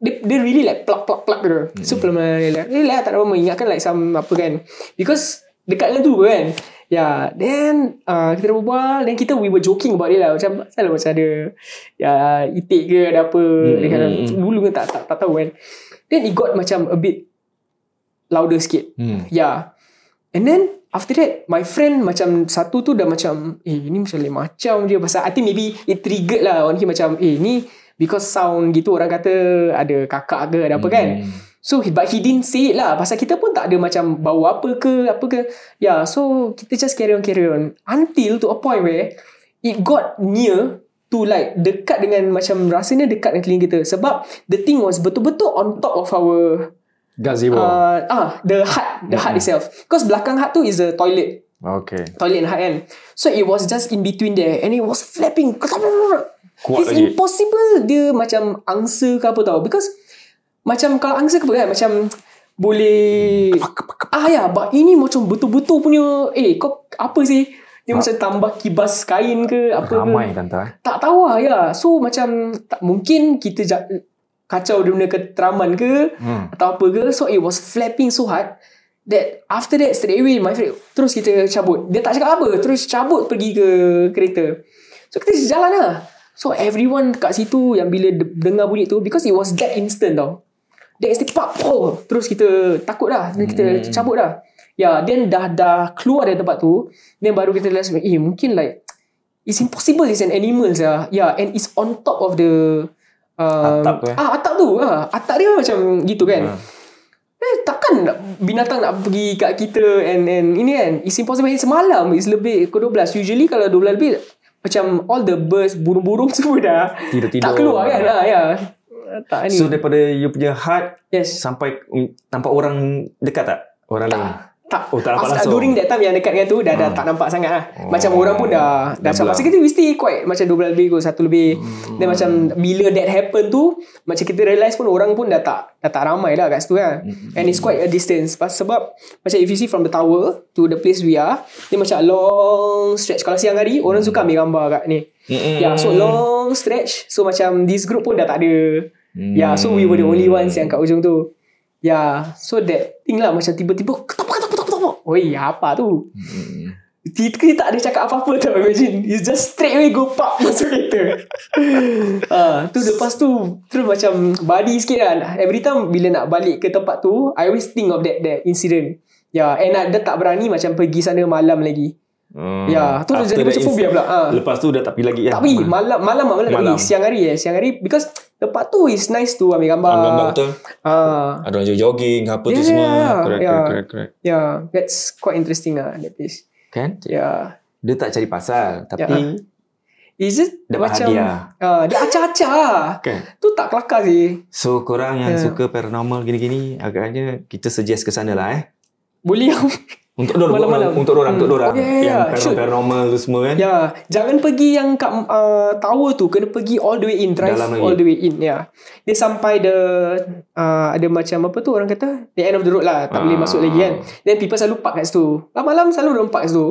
Dia, dia really like plak plak plak gitu hmm. so mm. pelan-pelan relax eh, lah tak ada apa-apa ingatkan like some apa kan because dekat dengan tu kan ya yeah. then uh, kita dah berbual then kita we were joking about dia lah macam salah macam ada ya yeah, itik ke ada apa mm. dia kata, hmm, hmm. dulu kan tak, tak, tak tahu kan then it got macam a bit louder sikit mm. ya yeah. and then After that, my friend macam satu tu dah macam, eh ini macam lain macam dia Pasal I think maybe it triggered lah orang him macam, eh ni because sound gitu orang kata ada kakak ke ada apa mm. kan. Hmm. So but he didn't say lah. Pasal kita pun tak ada macam bau apa ke apa ke. Ya yeah, so kita just carry on carry on. Until to a point where it got near to like dekat dengan macam rasanya dekat dengan telinga kita. Sebab the thing was betul-betul on top of our Gazebo. Uh, ah, the hut, the mm-hmm. hut itself. Because belakang hut tu is a toilet. Okay. Toilet and hut end kan. So it was just in between there and it was flapping. Kuat It's lagi. impossible dia macam angsa ke apa tau. Because macam kalau angsa ke apa kan, macam boleh... Ah ya, but ini macam betul-betul punya, eh kok apa sih? Dia ha? macam tambah kibas kain ke apa Ramai ke. Ramai tante. Eh. Tak tahu lah ya. So macam tak mungkin kita kacau dia benda keteraman ke hmm. atau apa ke so it was flapping so hard that after that straight away my friend terus kita cabut dia tak cakap apa terus cabut pergi ke kereta so kita jalan lah so everyone kat situ yang bila dengar bunyi tu because it was that instant tau dia instant pop, pop terus kita takut lah hmm. kita cabut lah ya yeah, then dah dah keluar dari tempat tu then baru kita realize eh mungkin like it's impossible it's an animal ya yeah, and it's on top of the atap um, tu eh. Ah, atap tu. Ah, atap dia macam gitu kan. Hmm. Eh, takkan binatang nak pergi kat kita and and ini kan. It's impossible. It's malam. It's lebih ke 12. Usually kalau 12 lebih, macam all the birds, burung-burung semua dah Tidur-tidur. tak keluar kan. Ah, ah ya. Tak, ini. so, daripada you punya heart yes. sampai um, nampak orang dekat tak? Orang tak. lain? tak. Oh, tak nampak langsung. During that time yang dekat dengan tu, dah, ha. dah hmm. tak nampak sangat lah. Oh. Macam orang pun dah, dah sama. Sebab kita mesti quite macam 12 lebih ke satu lebih. Hmm. Dan macam bila that happen tu, macam kita realise pun orang pun dah tak, dah tak ramai lah kat situ kan. Hmm. And it's quite a distance. pas sebab macam if you see from the tower to the place we are, dia macam long stretch. Kalau siang hari, orang hmm. suka ambil gambar kat ni. Hmm. Yeah, so long stretch. So macam this group pun dah tak ada. Hmm. Ya, yeah, so we were the only ones yang kat hmm. ujung tu. Yeah, so that thing lah macam tiba-tiba ketuk ketuk tengok. Oi, apa tu? Hmm. tak ada cakap apa-apa tau. Imagine. It's just straight away go pop masuk kereta. ha, tu lepas tu. Terus macam body sikit kan. Every time bila nak balik ke tempat tu. I always think of that that incident. Ya, yeah, and I dah tak berani macam pergi sana malam lagi. Hmm. Ya, tu After jadi macam fobia pula. Ha. Lepas tu dah tak pergi lagi ya. Tak Malam malam malam, malam. Lagi. siang hari eh, siang hari because lepas tu is nice tu ambil gambar. Ambil gambar betul. Ha. Ada orang jogging, apa yeah, tu ya, semua. Ya, ya. Correct, yeah. correct, correct, Ya, yeah. that's quite interesting lah that place. Kan? Ya. Yeah. Dia tak cari pasal tapi yeah. Is it Dapat macam hadiah. Uh, dia acah-acah. Okay. Tu tak kelakar sih. So korang yang yeah. suka paranormal gini-gini agaknya kita suggest ke sana lah eh. Boleh. untuk dorang, malam -malam. untuk orang, hmm. untuk orang. Okay, yang yeah, paranormal sure. tu semua kan. yeah. jangan pergi yang kat uh, tower tu, kena pergi all the way in, try Dalam all lagi. the way in, Yeah. Dia sampai the uh, ada macam apa tu orang kata, the end of the road lah, tak ah. boleh masuk lagi kan. Then people selalu park kat situ. Malam-malam selalu orang park kat situ.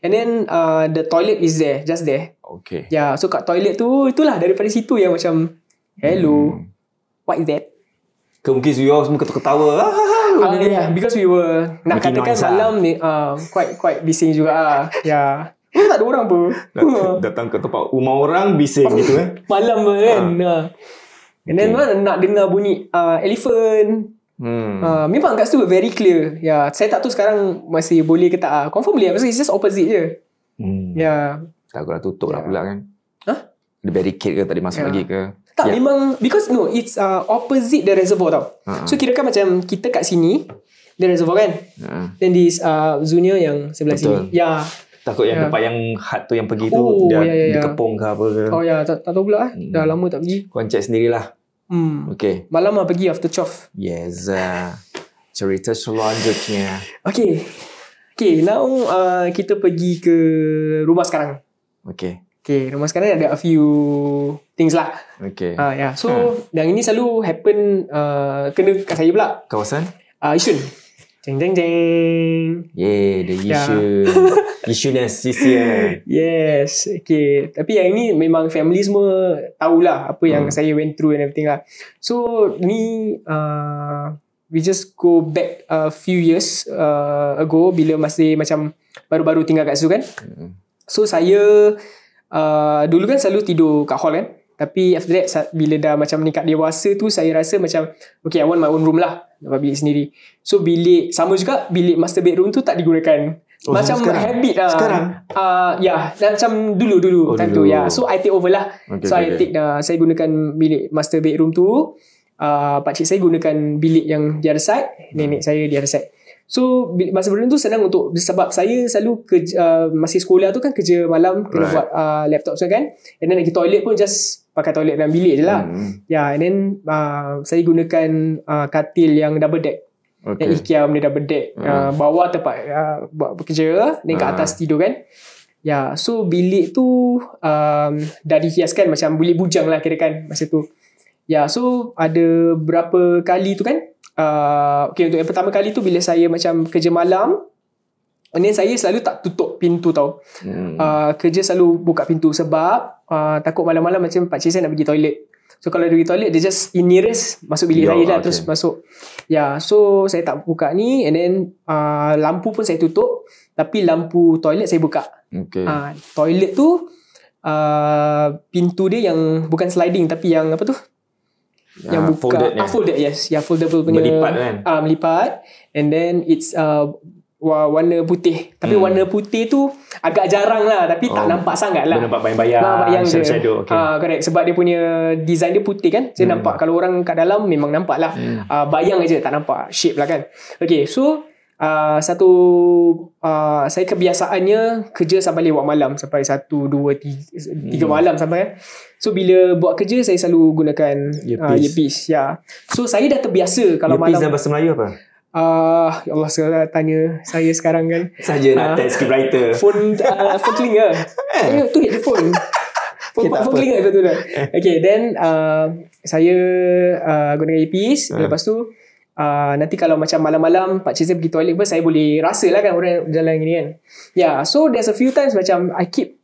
And then uh, the toilet is there, just there. Okay. yeah. so kat toilet tu itulah daripada situ yang macam hello. Hmm. What is that? ke mungkin we all semua ketawa ah, uh, ha, ha. ah, yeah, because we were nak katakan lah. malam ni uh, quite quite bising juga ah, ya yeah. Oh, tak ada orang pun. Dat- datang ke tempat rumah orang, bising gitu eh. Malam kan. Ha. Ha. And then okay. mana nak dengar bunyi uh, elephant. Hmm. Uh, memang kat situ very clear. Ya, yeah. Saya tak tahu sekarang masih boleh ke tak. Uh. Confirm boleh. Maksudnya, it's just opposite je. Hmm. Ya. Yeah. Takutlah tutup yeah. lah ya. pula kan. Ha? Huh? Ada barricade ke, tak dimasuk yeah. lagi ke. Tak yeah. memang because no it's uh, opposite the reservoir tau. Uh-huh. So kira kan macam kita kat sini the reservoir kan. Uh-huh. Then this uh, Zunia yang sebelah Betul. sini. Ya. Yeah. Takut yang yeah. tempat yang hat tu yang pergi tu oh, dia yeah, yeah, ya. dikepung ke apa ke. Oh ya yeah. tak, tak tahu pula eh. Hmm. Dah lama tak pergi. Kau check sendirilah. Hmm. Okay. Malam lah pergi after chof. Yes. Uh, cerita selanjutnya. okay. Okay, now uh, kita pergi ke rumah sekarang. Okay. Okay, rumah sekarang ada a few things lah. Okay. Uh, ah, yeah. So, ha. yang ini selalu happen uh, kena kat saya pula. Kawasan? Uh, ah, Isun. Jeng jeng jeng. Yeah, the issue. Yeah. issue yang sisi Yes. Okay. Tapi yang ini memang family semua tahulah apa yang hmm. saya went through and everything lah. So, ni uh, we just go back a few years uh, ago bila masih macam baru-baru tinggal kat situ kan. Hmm. So, saya Uh, dulu kan selalu tidur kat hall kan tapi after that bila dah macam meningkat dewasa tu saya rasa macam okay I want my own room lah dapat bilik sendiri so bilik sama juga bilik master bedroom tu tak digunakan oh, macam sekarang. habit lah sekarang uh, ya yeah, macam dulu dulu oh, dulu. tu ya yeah. so I take over lah okay, so okay. I take dah uh, saya gunakan bilik master bedroom tu uh, pakcik saya gunakan bilik yang di other side nenek saya di other side So masa berdua tu senang untuk sebab saya selalu kerja, uh, masih sekolah tu kan kerja malam kena right. buat uh, laptop semua kan. And then nak pergi toilet pun just pakai toilet dalam bilik je lah. Hmm. Ya yeah, and then uh, saya gunakan uh, katil yang double deck. Okay. Yang Ikea benda double deck. Hmm. Uh, bawah tempat uh, buat bekerja lah. Then ke hmm. atas tidur kan. Ya yeah, so bilik tu um, dah dihiaskan macam bilik bujang lah kira kan masa tu. Ya yeah, so ada berapa kali tu kan uh, okay untuk yang pertama kali tu bila saya macam kerja malam and then saya selalu tak tutup pintu tau hmm. uh, kerja selalu buka pintu sebab uh, takut malam-malam macam Pak Cik saya nak pergi toilet So kalau dia pergi toilet Dia just in nearest Masuk bilik ya, saya, lah okay. Terus masuk Ya yeah, so Saya tak buka ni And then uh, Lampu pun saya tutup Tapi lampu toilet Saya buka okay. uh, Toilet tu uh, Pintu dia yang Bukan sliding Tapi yang apa tu Ah, yang buka folded, ah, folded yes yang foldable punya melipat kan ah, melipat and then it's uh, warna putih tapi hmm. warna putih tu agak jarang lah tapi oh. tak nampak sangat lah nampak bayang-bayang ah, shadow, dia, okay. ah, correct sebab dia punya design dia putih kan saya hmm. nampak kalau orang kat dalam memang nampak lah hmm. ah, bayang aja tak nampak shape lah kan okay so uh, satu uh, saya kebiasaannya kerja sampai lewat malam sampai 1 2 tiga 3 hmm. malam sampai eh. So bila buat kerja saya selalu gunakan yepis. uh, ah, ya. So saya dah terbiasa kalau earpiece malam dalam bahasa Melayu apa? uh, ya Allah segala tanya saya sekarang kan saja nak uh, test script writer. Phone uh, phone klinger. Saya tu headphone. Okay, phone klinger tu tu. Kan. Eh. Okay then uh, saya uh, gunakan earpiece uh. lepas tu Uh, nanti kalau macam malam-malam Pak Cik Zain pergi toilet pun saya boleh rasa lah kan orang jalan gini kan. Ya, yeah, so there's a few times macam I keep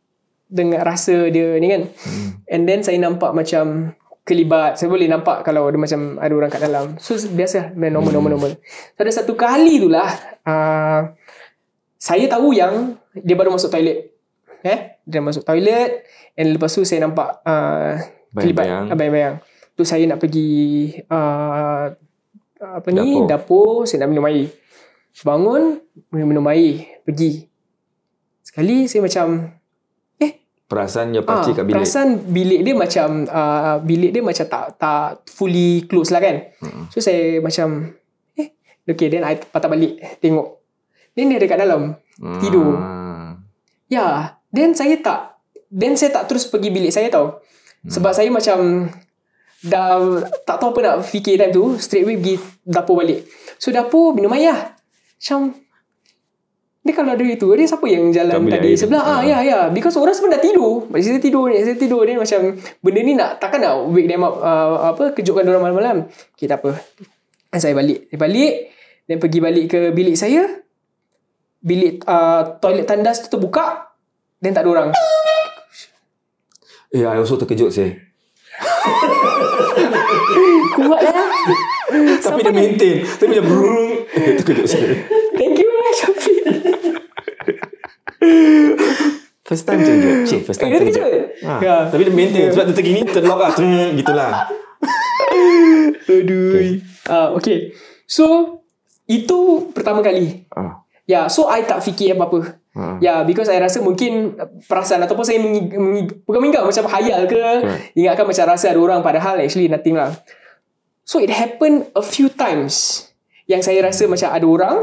dengan rasa dia ni kan. Hmm. And then saya nampak macam kelibat. Saya boleh nampak kalau ada macam ada orang kat dalam. So biasa lah, normal, normal, hmm. normal. So ada satu kali tu lah uh, saya tahu yang dia baru masuk toilet. Eh? Dia masuk toilet and lepas tu saya nampak uh, kelibat. Bayang-bayang. Uh, Tu saya nak pergi uh, apa ni dapur, dapur saya nak minum air bangun minum, minum air pergi sekali saya macam eh perasaan dia pasti ha, ah, kat bilik perasaan bilik dia macam uh, bilik dia macam tak tak fully close lah kan hmm. so saya macam eh okay then I patah balik tengok then dia kat dalam hmm. tidur ya yeah. then saya tak then saya tak terus pergi bilik saya tau hmm. sebab saya macam dah tak tahu apa nak fikir time tu straight away pergi dapur balik so dapur minum ayah, macam dia kalau ada itu dia siapa yang jalan tak tadi sebelah ah ha. ya ya because orang sebenarnya dah tidur macam saya tidur ni saya tidur ni macam benda ni nak takkan nak wake them up uh, apa kejutkan orang malam-malam okey tak apa kan saya balik saya balik dan pergi balik ke bilik saya bilik uh, toilet tandas tu terbuka dan tak ada orang Yeah, I also terkejut sih. Kuat lah Tapi dia maintain Tapi macam Brung Thank you lah eh, Syafiq First time je Cik first time je ha. ya. Tapi dia maintain Sebab dia tergini Terlock lah Gitu lah Aduh ah, Okay So Itu pertama kali ah. Ya so I tak fikir apa-apa Ha. Ya yeah, because saya rasa mungkin uh, Perasaan ataupun saya mengi, mengi, Bukan minggu Macam khayal ke okay. Ingatkan macam rasa ada orang Padahal actually nothing lah So it happened a few times Yang saya rasa macam ada orang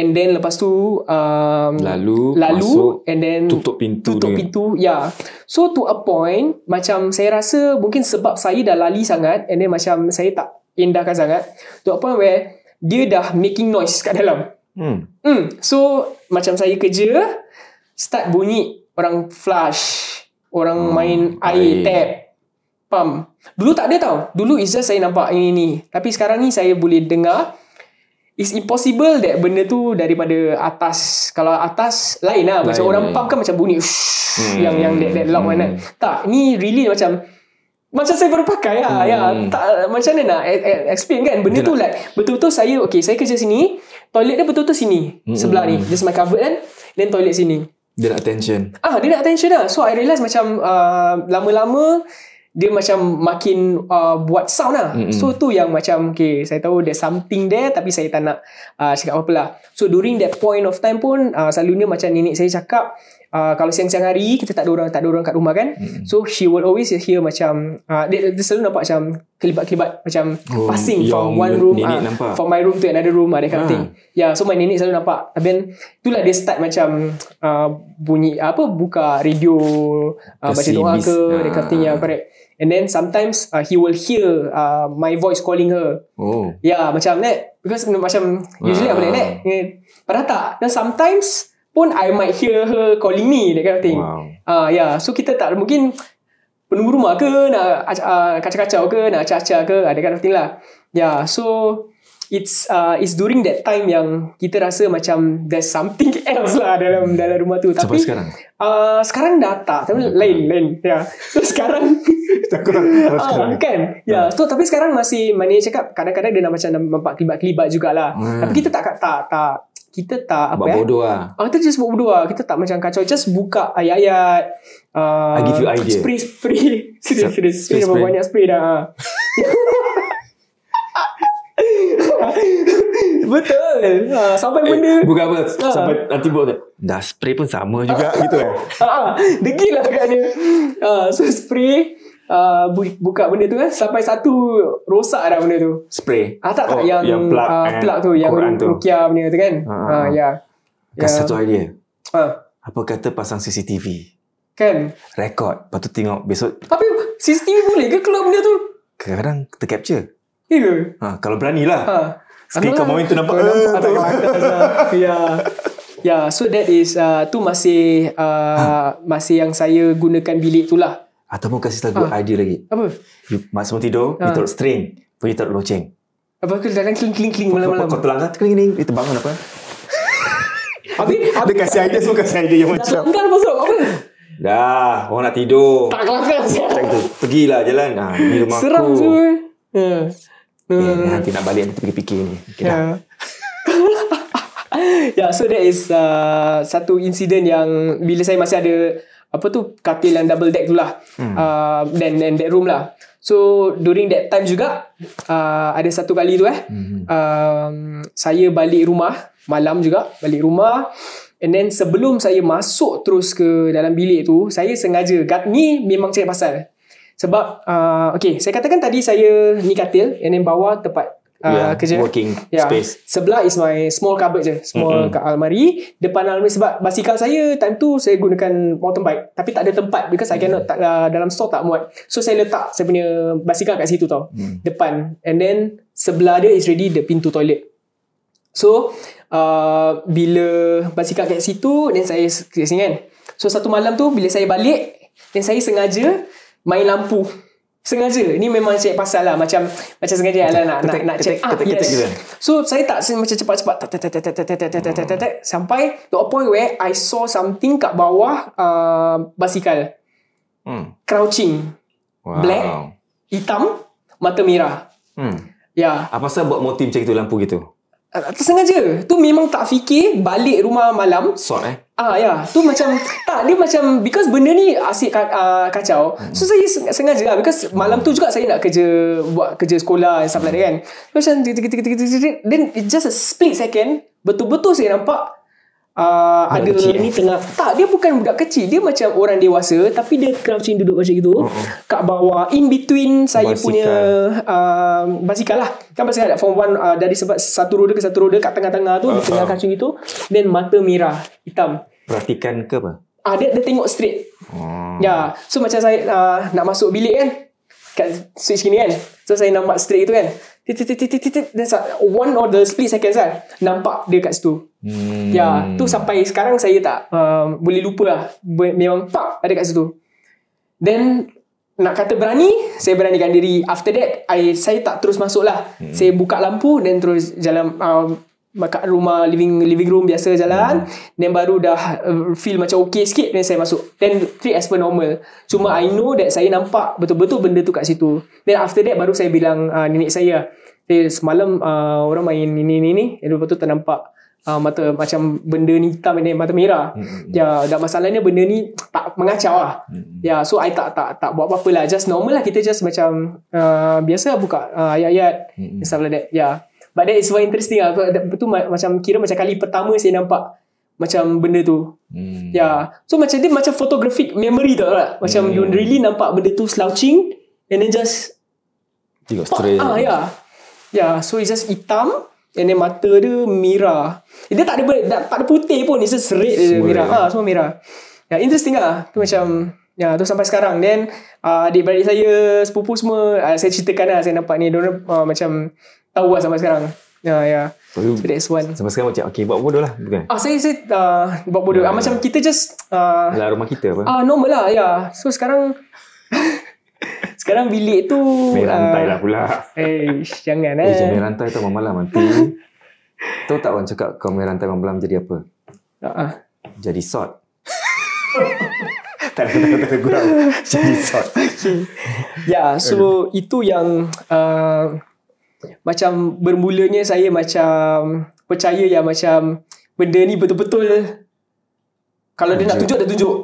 And then lepas tu um, Lalu Lalu masuk, And then Tutup pintu Tutup dia. pintu Ya yeah. So to a point Macam saya rasa Mungkin sebab saya dah lali sangat And then macam saya tak Indahkan sangat To a point where Dia dah making noise kat dalam Hmm. Hmm. So macam saya kerja, start bunyi orang flush, orang hmm. main air, air tap, pump. Dulu tak ada tau. Dulu is just saya nampak ini ni. Tapi sekarang ni saya boleh dengar. It's impossible that benda tu daripada atas. Kalau atas lain lah. Macam lain, orang lain. pump kan macam bunyi hmm. yang yang that, that loud kan. hmm. kan. Tak, ni really macam macam saya baru pakai lah. Ya, hmm. Ya, tak, macam mana nak eh, eh, explain kan? Benda Dia tu like, betul-betul saya, okay, saya kerja sini, toilet dia betul-betul sini mm-hmm. sebelah ni just my cupboard kan then toilet sini dia nak attention ah dia nak attention lah so I realise macam uh, lama-lama dia macam makin uh, buat sound lah mm-hmm. so tu yang macam okay saya tahu there's something there tapi saya tak nak uh, cakap apa-apa lah so during that point of time pun uh, selalunya macam nenek saya cakap uh, kalau siang-siang hari kita tak ada orang tak ada orang kat rumah kan mm. so she will always hear macam uh, dia, dia selalu nampak macam kelibat-kelibat macam oh, passing from one room uh, from my room to another room ada kind of thing yeah so my nenek selalu nampak and then itulah dia start macam uh, bunyi apa buka radio uh, baca doa ke ada kind of thing ya, correct and then sometimes uh, he will hear uh, my voice calling her oh yeah macam that because macam usually apa ni, boleh padahal tak then sometimes pun I might hear her calling me that kind of thing. Wow. Uh, ah, yeah. So kita tak mungkin penunggu rumah ke nak uh, kacau-kacau ke nak caca acah ke ada uh, kind of thing lah. Yeah. So it's uh, it's during that time yang kita rasa macam there's something else lah dalam dalam rumah tu. Tapi sekarang? Uh, sekarang dah tak. Tapi lain, lain. Yeah. So sekarang tak, tak, tak, tak, uh, Kan? Ya, yeah. Hmm. so, tapi sekarang masih mana cakap kadang-kadang dia nak macam nampak kelibat-kelibat jugalah. Hmm. Tapi kita tak tak tak kita tak apa ya? bodoh eh? lah. Oh, kita just buat bodoh lah. Kita tak macam kacau. Just buka ayat-ayat. Uh, I give you idea. Spray, spray. Serius, serius. Spray, spray. Banyak spray dah. Ah. Betul. Uh, sampai eh, benda. Bukan apa. Uh. Sampai nanti buat. Dah spray pun sama juga. gitu eh. Uh, degil lah agaknya. Uh, so spray uh, buka benda tu kan sampai satu rosak dah benda tu spray ah tak tak oh, yang, yang plug, uh, plug tu yang rukia punya tu kan ha uh, uh, ya yeah. Kan yeah. satu idea ha uh. apa kata pasang CCTV kan record patut tengok besok tapi CCTV boleh ke keluar benda tu kadang-kadang tercapture ya yeah. ha kalau beranilah ha uh. Speaker Anulah, moment nampak eh, Ada kata Ya Ya yeah. So that is uh, Tu masih uh, ah, huh? Ha. Masih yang saya gunakan bilik tu lah atau Ataupun kasih lagu ha. idea lagi. Apa? You masuk mau tidur, ha. you taruh string. Pun you taruh loceng. Apa aku jalan kling kling kling malam-malam. Kau telangkan kling kling, itu bangun apa? Abi, Abi kasih idea semua kasih idea yang macam. Tak masuk. Dah, orang nak tidur. Tak kelakar. Macam tu. Pergilah jalan. Ha, ah, ini rumah Seram aku. Seram tu. Yeah. No, Eh, nanti nak balik nanti pergi fikir ni. Okay, yeah. Ya. yeah, so that is uh, satu insiden yang bila saya masih ada apa tu katil yang double deck tu lah hmm. uh, dan dan that room lah so during that time juga uh, ada satu kali tu eh hmm. uh, saya balik rumah malam juga balik rumah and then sebelum saya masuk terus ke dalam bilik tu saya sengaja kat ni memang cari pasal sebab uh, okay saya katakan tadi saya ni katil and then bawah tempat Uh, yeah, kerja working yeah. space. Sebelah is my small cupboard je, small mm-hmm. almari. Depan almari sebab basikal saya time tu saya gunakan mountain bike tapi tak ada tempat because mm. I cannot tak, uh, dalam store tak muat. So saya letak saya punya basikal kat situ tau. Mm. Depan and then sebelah dia is ready the pintu toilet. So uh, bila basikal kat situ then saya kat sini kan. So satu malam tu bila saya balik then saya sengaja main lampu sengaja Ini memang cek pasal lah macam macam sengaja lah nak nak nak check. ah yes so saya tak macam cepat-cepat tak tak tak tak tak tak tak tak sampai to a point where I saw something kat bawah basikal crouching black hitam mata merah hmm. ya apa sebab buat motif macam itu lampu gitu Ah, tak sengaja Tu memang tak fikir Balik rumah malam Sot eh Ah ya, tu macam tak dia macam because benda ni asyik ka, uh, kacau. So saya sengaja lah because malam tu juga saya nak kerja buat kerja sekolah dan sampai kan. Macam tik tik tik tik then it just a split second betul-betul saya nampak Uh, ada kecil. ni tengah tak dia bukan budak kecil dia macam orang dewasa tapi dia crouching duduk macam gitu uh-huh. kat bawah in between saya basikal. punya uh, ah, basikal lah kan basikal kan, form one uh, dari sebab satu roda ke satu roda kat tengah-tengah tu uh-huh. di tengah crouching itu then mata merah hitam perhatikan ke apa? Uh, dia, dia tengok straight uh-huh. ya yeah. so macam saya uh, nak masuk bilik kan kat switch kini kan so saya nampak straight itu kan dan one or the split seconds lah Nampak dia kat situ hmm. Ya Tu sampai sekarang saya tak uh, Boleh lupa lah Memang pak ada kat situ Then Nak kata berani Saya beranikan diri After that I, Saya tak terus masuk lah hmm. Saya buka lampu Then terus jalan uh, Makan rumah living living room biasa jalan hmm. Then baru dah uh, feel macam okay sikit Then saya masuk Then treat as per normal Cuma I know that saya nampak Betul-betul benda tu kat situ Then after that baru saya bilang uh, Nenek saya hey, eh, Semalam uh, orang main ini ini ni Lepas tu tak nampak uh, Mata macam benda ni hitam ni eh, Mata merah hmm. hmm, hmm. Ya yeah, dan masalahnya benda ni Tak mengacau lah hmm. hmm ya yeah, so I tak tak tak buat apa-apa lah Just normal lah kita just macam uh, Biasa lah buka uh, ayat-ayat hmm. And Ya yeah. But that is very interesting lah. Itu macam kira macam kali pertama saya nampak macam benda tu. Hmm. Ya. Yeah. So macam dia macam photographic memory tu lah. Macam hmm. you really nampak benda tu slouching and then just you got straight. Ah, ya. Yeah. Ya, yeah, so it's just hitam and then mata dia merah. Eh, dia tak ada tak, ada putih pun, it's just red dia merah. Ha, semua merah. Ya, yeah, interesting lah. Tu macam ya, yeah, tu sampai sekarang then uh, ah, adik beradik saya sepupu semua uh, saya ceritakan lah saya nampak ni dia uh, macam tahu lah sampai sekarang. Ya, yeah, ya. Yeah. Oh, so that's one. Sampai sekarang macam, okay, buat bodoh lah. Bukan? Ah, saya, saya uh, buat bodoh. Yeah, ah, ya, ya, macam ya. kita just... Uh, ah, Alah rumah kita apa? Ah, normal lah, ya. Yeah. So sekarang... sekarang bilik tu... Main ah, rantai uh, lah pula. Eh, jangan eh. Eh, jangan main rantai tau malam-malam nanti. Tahu tak orang cakap kau main rantai malam-malam jadi apa? Uh-uh. Jadi sot. tak ada kata kurang. Jadi sot. Ya, yeah, so itu yang... Uh, macam bermulanya saya macam percaya yang macam benda ni betul-betul kalau Ajak. dia nak tunjuk dia tunjuk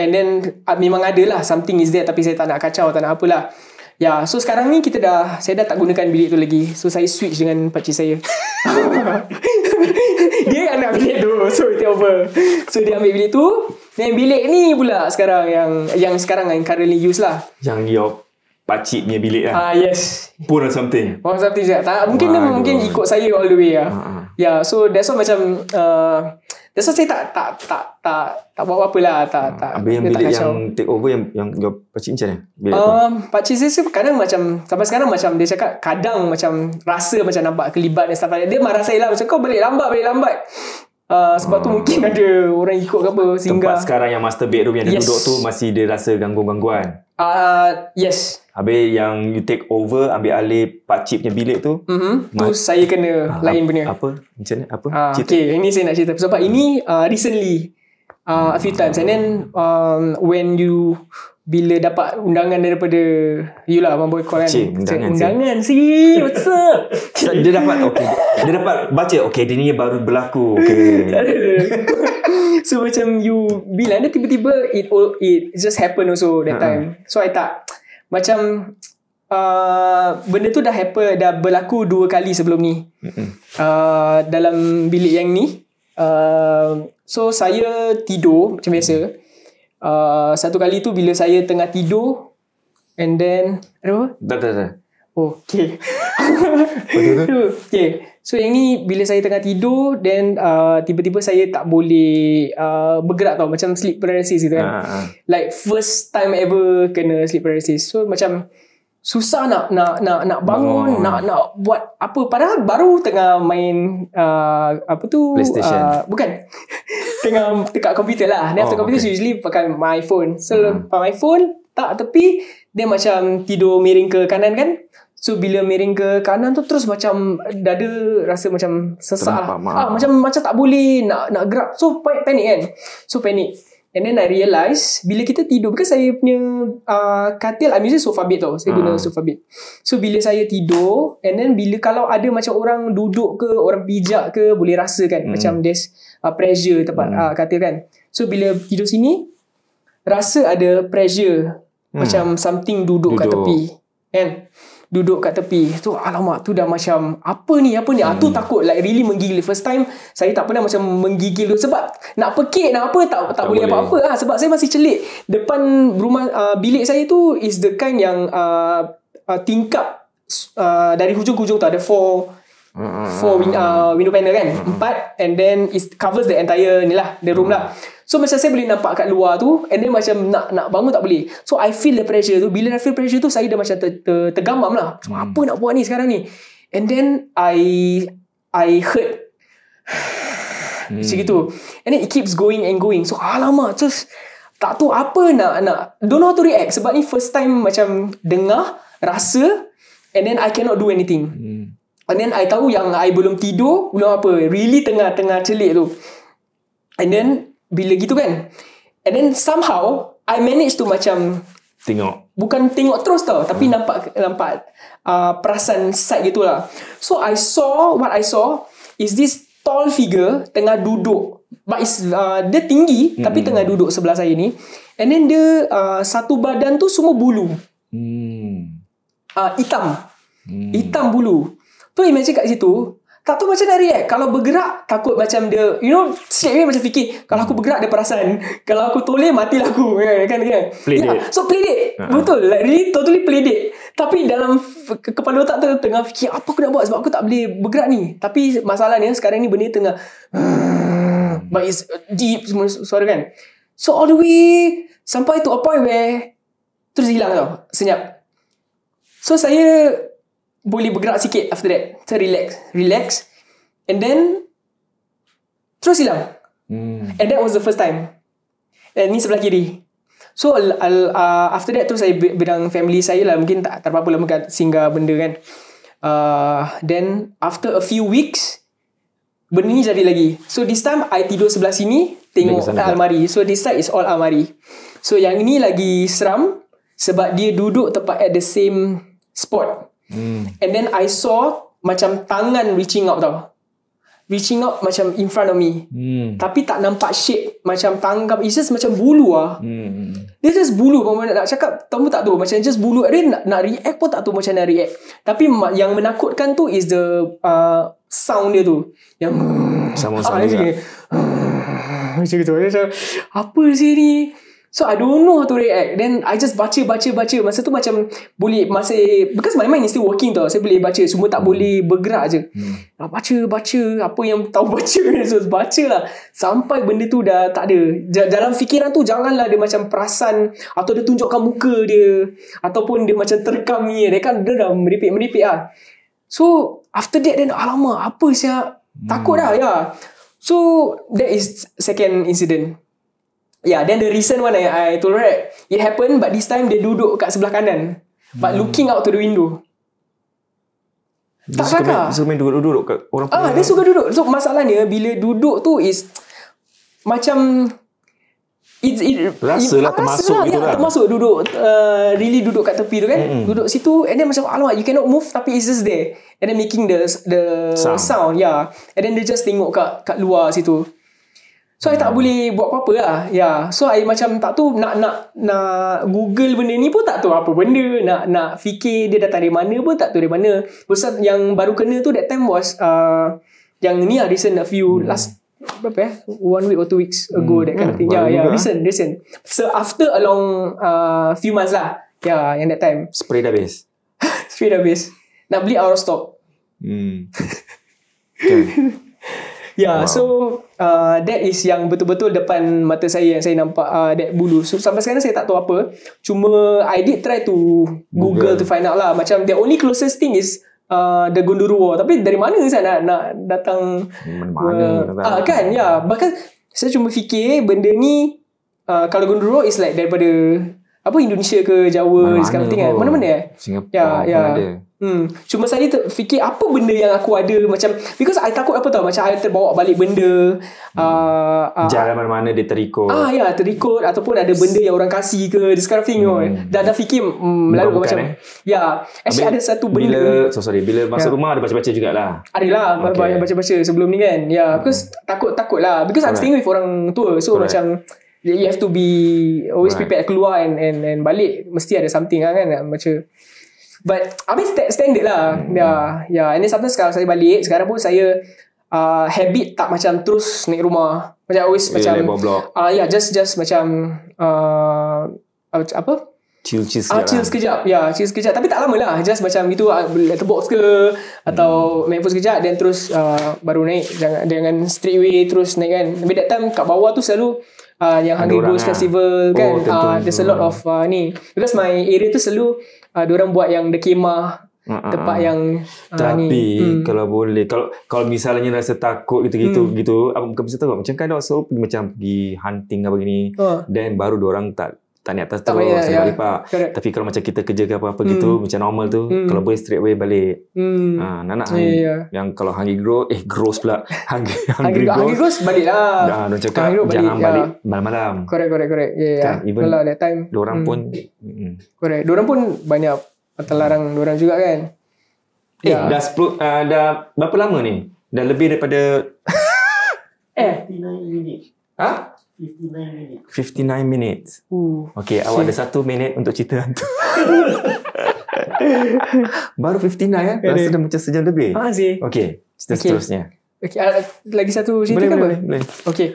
and then uh, memang ada lah something is there tapi saya tak nak kacau tak nak apalah ya yeah, so sekarang ni kita dah saya dah tak gunakan bilik tu lagi so saya switch dengan pakcik saya dia yang nak bilik tu so it's over so dia ambil bilik tu dan bilik ni pula sekarang yang yang sekarang yang currently use lah yang your pacik punya bilik lah. Ah uh, yes. Pun or something. Pun something juga. Tak, mungkin Wah, dia mungkin ikut saya all the way lah. Ya. Uh-huh. Ah. Yeah, so that's why macam uh, that's why saya tak tak tak tak tak buat apa-apa lah. Tak, uh, tak, habis yang bilik tak yang take over yang yang, yang your pacik macam mana? Bilik um, apa? pacik saya kadang macam sampai sekarang macam dia cakap kadang macam rasa macam nampak kelibat dan stuff like that. Dia marah saya lah macam kau balik lambat balik lambat. Uh, sebab hmm. tu mungkin ada orang ikut ke apa sehingga tempat sekarang yang master bedroom yang dia yes. duduk tu masih dia rasa gangguan-gangguan. Ah uh, yes. Habis yang you take over ambil alih pak cik punya bilik tu. Mhm. Tu saya kena uh, lain benda. Apa? Macam mana? Apa? Uh, Okay, ini saya nak cerita. Sebab hmm. ini uh, recently uh, a few times and then um, when you bila dapat undangan daripada you lah abang boy call kan cik, undangan, undangan si what's up dia dapat okay. dia dapat baca okay dia ni baru berlaku okay. so macam you bila dia tiba-tiba it all it just happen also that uh-huh. time so I tak macam uh, benda tu dah happen dah berlaku dua kali sebelum ni uh, dalam bilik yang ni uh, so saya tidur macam biasa mm uh, satu kali tu bila saya tengah tidur and then ada apa? Tak, tak, tak. Okay. okay. So yang ni bila saya tengah tidur then uh, tiba-tiba saya tak boleh uh, bergerak tau macam sleep paralysis gitu kan. Uh, uh. Like first time ever kena sleep paralysis. So macam susah nak nak nak nak bangun oh. nak nak buat apa padahal baru tengah main uh, apa tu PlayStation. Uh, bukan tengah dekat komputer lah dia oh, dekat komputer usually pakai my phone so pakai hmm. my phone tak tepi dia macam tidur miring ke kanan kan so bila miring ke kanan tu terus macam dada rasa macam sesak lah. ah macam macam tak boleh nak nak gerak so panik kan so panik And then I realise bila kita tidur, because saya punya uh, katil, I'm using sofa bed tau. Saya guna ah. sofa bed. So, bila saya tidur, and then bila kalau ada macam orang duduk ke, orang pijak ke, boleh rasa kan, hmm. macam there's uh, pressure tempat hmm. uh, katil kan. So, bila tidur sini, rasa ada pressure, hmm. macam something duduk, duduk kat tepi. Kan? duduk kat tepi tu alamak tu dah macam apa ni apa ni hmm. ah, tu hmm. takut like really menggigil first time saya tak pernah macam menggigil tu sebab nak pekik nak apa tak, tak, tak boleh, apa-apa ah, sebab saya masih celik depan rumah uh, bilik saya tu is the kind yang uh, uh, tingkap uh, dari hujung-hujung tu ada four hmm, hmm, four win, uh, window panel kan empat and then it covers the entire ni lah the room lah So macam saya boleh nampak kat luar tu And then macam nak nak bangun tak boleh So I feel the pressure tu Bila I feel pressure tu Saya dah macam ter, ter, tergambam lah hmm. Apa nak buat ni sekarang ni And then I I hurt hmm. Macam gitu And then it keeps going and going So alamak Terus Tak tahu apa nak nak Don't know how to react Sebab ni first time macam Dengar Rasa And then I cannot do anything hmm. And then I tahu yang I belum tidur Belum apa Really tengah-tengah celik tu And then bila gitu kan and then somehow I managed to macam tengok bukan tengok terus tau hmm. tapi nampak nampak uh, perasan side gitulah so I saw what I saw is this tall figure tengah duduk but is uh, dia tinggi hmm. tapi tengah duduk sebelah saya ni and then dia uh, satu badan tu semua bulu hmm. uh, hitam hmm. hitam bulu tu imagine kat situ tak tahu macam nak react kalau bergerak takut macam dia you know setiap macam fikir kalau aku bergerak dia perasan kalau aku toleh matilah aku yeah, kan, kan kan play yeah. Ya, so play date uh-huh. betul like really totally play date tapi dalam kepala otak tu tengah fikir apa aku nak buat sebab aku tak boleh bergerak ni tapi masalahnya sekarang ni benda tengah hmm. but it's deep semua suara kan so all the way sampai to a point where terus hilang tau senyap so saya boleh bergerak sikit after that. so relax. Relax. And then, terus hilang. Hmm. And that was the first time. And ni sebelah kiri. So, al, al, uh, after that tu saya bedang family saya lah. Mungkin tak, tak apa-apa lah makan benda kan. Uh, then, after a few weeks, benda ni jadi lagi. So, this time, I tidur sebelah sini, tengok sana, almari. So, this side is all almari. So, yang ini lagi seram sebab dia duduk tepat at the same spot. Hmm. And then I saw macam tangan reaching out tau. Reaching out macam in front of me. Mm. Tapi tak nampak shape macam tangkap. It's just macam bulu ah. Mm. Dia just bulu kalau nak cakap kamu tak tahu macam just bulu. Dia nak, nak react pun tak tahu macam nak react. Tapi yang menakutkan tu is the uh, sound dia tu. Yang sama sama ah, juga. Macam gitu. Macam, apa sih ni? So I don't know how to react. Then I just baca baca baca. Masa tu macam boleh masa because my mind is still working tau. Saya boleh baca semua tak boleh bergerak aje. Hmm. Ah, baca baca apa yang tahu baca so baca lah sampai benda tu dah tak ada. Dalam fikiran tu janganlah dia macam perasan atau dia tunjukkan muka dia ataupun dia macam terkam ni. Dia kan dia dah meripik-meripik ah. So after that then alamak apa saya hmm. takut dah ya. So that is second incident. Yeah, then the recent one I, I told Red, it happened but this time dia duduk kat sebelah kanan. But hmm. looking out to the window. Dia tak suka kakak. Dia suka main duduk-duduk kat orang Ah, dia suka duduk. So masalahnya bila duduk tu is macam it, it, rasa lah termasuk lah, gitu ya, lah. Termasuk duduk, uh, really duduk kat tepi tu kan. Mm-hmm. Duduk situ and then macam alamak you cannot move tapi it's just there. And then making the the sound. sound. Yeah. And then they just tengok kat, kat luar situ. So I tak hmm. boleh buat apa-apa lah. Yeah. So I macam tak tu nak nak nak google benda ni pun tak tu apa benda. Nak nak fikir dia datang dari mana pun tak tu dari mana. Pusat yang baru kena tu that time was uh, yang ni lah recent a few hmm. last berapa ya? Eh? One week or two weeks ago hmm. that kind of thing. Yeah, ya, ya, yeah, recent, recent. So after a long uh, few months lah. Yeah, yang that time. Spray dah habis. Spray dah habis. Nak beli out of stock. Hmm. Kan? yeah, wow. so uh, that is yang betul-betul depan mata saya yang saya nampak uh, that bulu. So, sampai sekarang saya tak tahu apa. Cuma I did try to Google, Google to find out lah. Macam the only closest thing is Uh, the Gunduru War tapi dari mana saya nak, nak datang mana uh, uh, kan ya yeah. bahkan saya cuma fikir benda ni uh, kalau Gunduru is like daripada apa Indonesia ke Jawa mana-mana mana-mana eh? Singapura ya, ya. Hmm. Cuma saya fikir apa benda yang aku ada macam because I takut apa tau macam I terbawa balik benda hmm. uh, uh, jalan mana-mana dia terikut. Ah ya terikut ataupun ada benda yang orang kasih ke this kind of thing. Hmm. Dah dah fikir hmm, lalu bukan, macam eh. ya actually ada satu benda. Bila, so sorry bila masa ya. rumah ada baca-baca jugalah. Adalah okay. banyak baca-baca sebelum ni kan. Ya yeah, because hmm. takut takut lah because Correct. I'm staying with orang tua so Correct. macam you have to be always Correct. prepared keluar and, and and balik mesti ada something lah kan macam But habis standard lah. Hmm. Yeah, yeah. And then sometimes kalau saya balik, sekarang pun saya uh, habit tak macam terus naik rumah. Macam always yeah, macam ah uh, ya, yeah, just just macam uh, apa? Chill chill sekejap. Ah, chill lah. sekejap. Ya, yeah, chill sekejap. Tapi tak lama lah. Just macam itu ah, letterbox ke atau hmm. main phone sekejap then terus uh, baru naik jangan dengan straight away terus naik kan. Tapi that time kat bawah tu selalu uh, yang Hungry Ghost lah. Festival oh, kan. Tentu, uh, there's tentu. a lot of uh, ni. Because my area tu selalu uh, orang buat yang the kemah tempat yang uh, tapi ni. Hmm. kalau hmm. boleh kalau kalau misalnya rasa takut gitu-gitu hmm. gitu apa macam tu macam kan dok so macam pergi hunting apa gini oh. baru dua orang tak tahniah atas tu tak boleh yeah, yeah. pak tapi kalau macam kita kerja ke apa-apa hmm. gitu macam normal tu hmm. kalau boleh straight away balik hmm. ha, ah, nak nak yeah, yeah. Ya. yang kalau hungry grow eh gross pula hungry, hungry, hungry gross balik lah dah, dah cakap jangan balik, ya. balik malam-malam correct correct correct yeah, yeah. Kan, even kalau ada time orang hmm. pun hmm. correct diorang pun banyak atas larang diorang juga kan eh yeah. dah 10 uh, ah, dah berapa lama ni dah lebih daripada eh 59 minit ha? 59 minit. 59 minit. Hmm. Okay, Cik. awak ada satu minit untuk cerita hantu. Baru 59 ya? Eh? Rasa dah macam sejam lebih. Ah, si. Okay, cerita okay. seterusnya. Okay, uh, lagi satu cerita boleh, kan Boleh, boleh. Okay.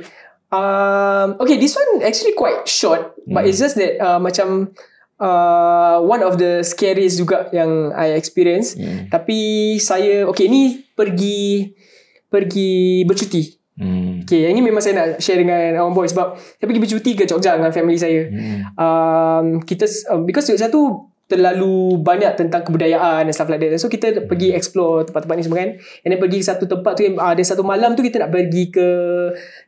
Um, okay, this one actually quite short. Hmm. But it's hmm. just that uh, macam... Uh, one of the scariest juga yang I experience. Hmm. Tapi saya... Okay, ni pergi... Pergi bercuti. Hmm. Okay, yang ni memang saya nak share dengan orang boys. sebab saya pergi bercuti ke Jogja dengan family saya. Hmm. Um, kita, um, because Jogja tu terlalu banyak tentang kebudayaan dan stuff like that. So, kita hmm. pergi explore tempat-tempat ni semua kan. And pergi ke satu tempat tu, uh, satu malam tu kita nak pergi ke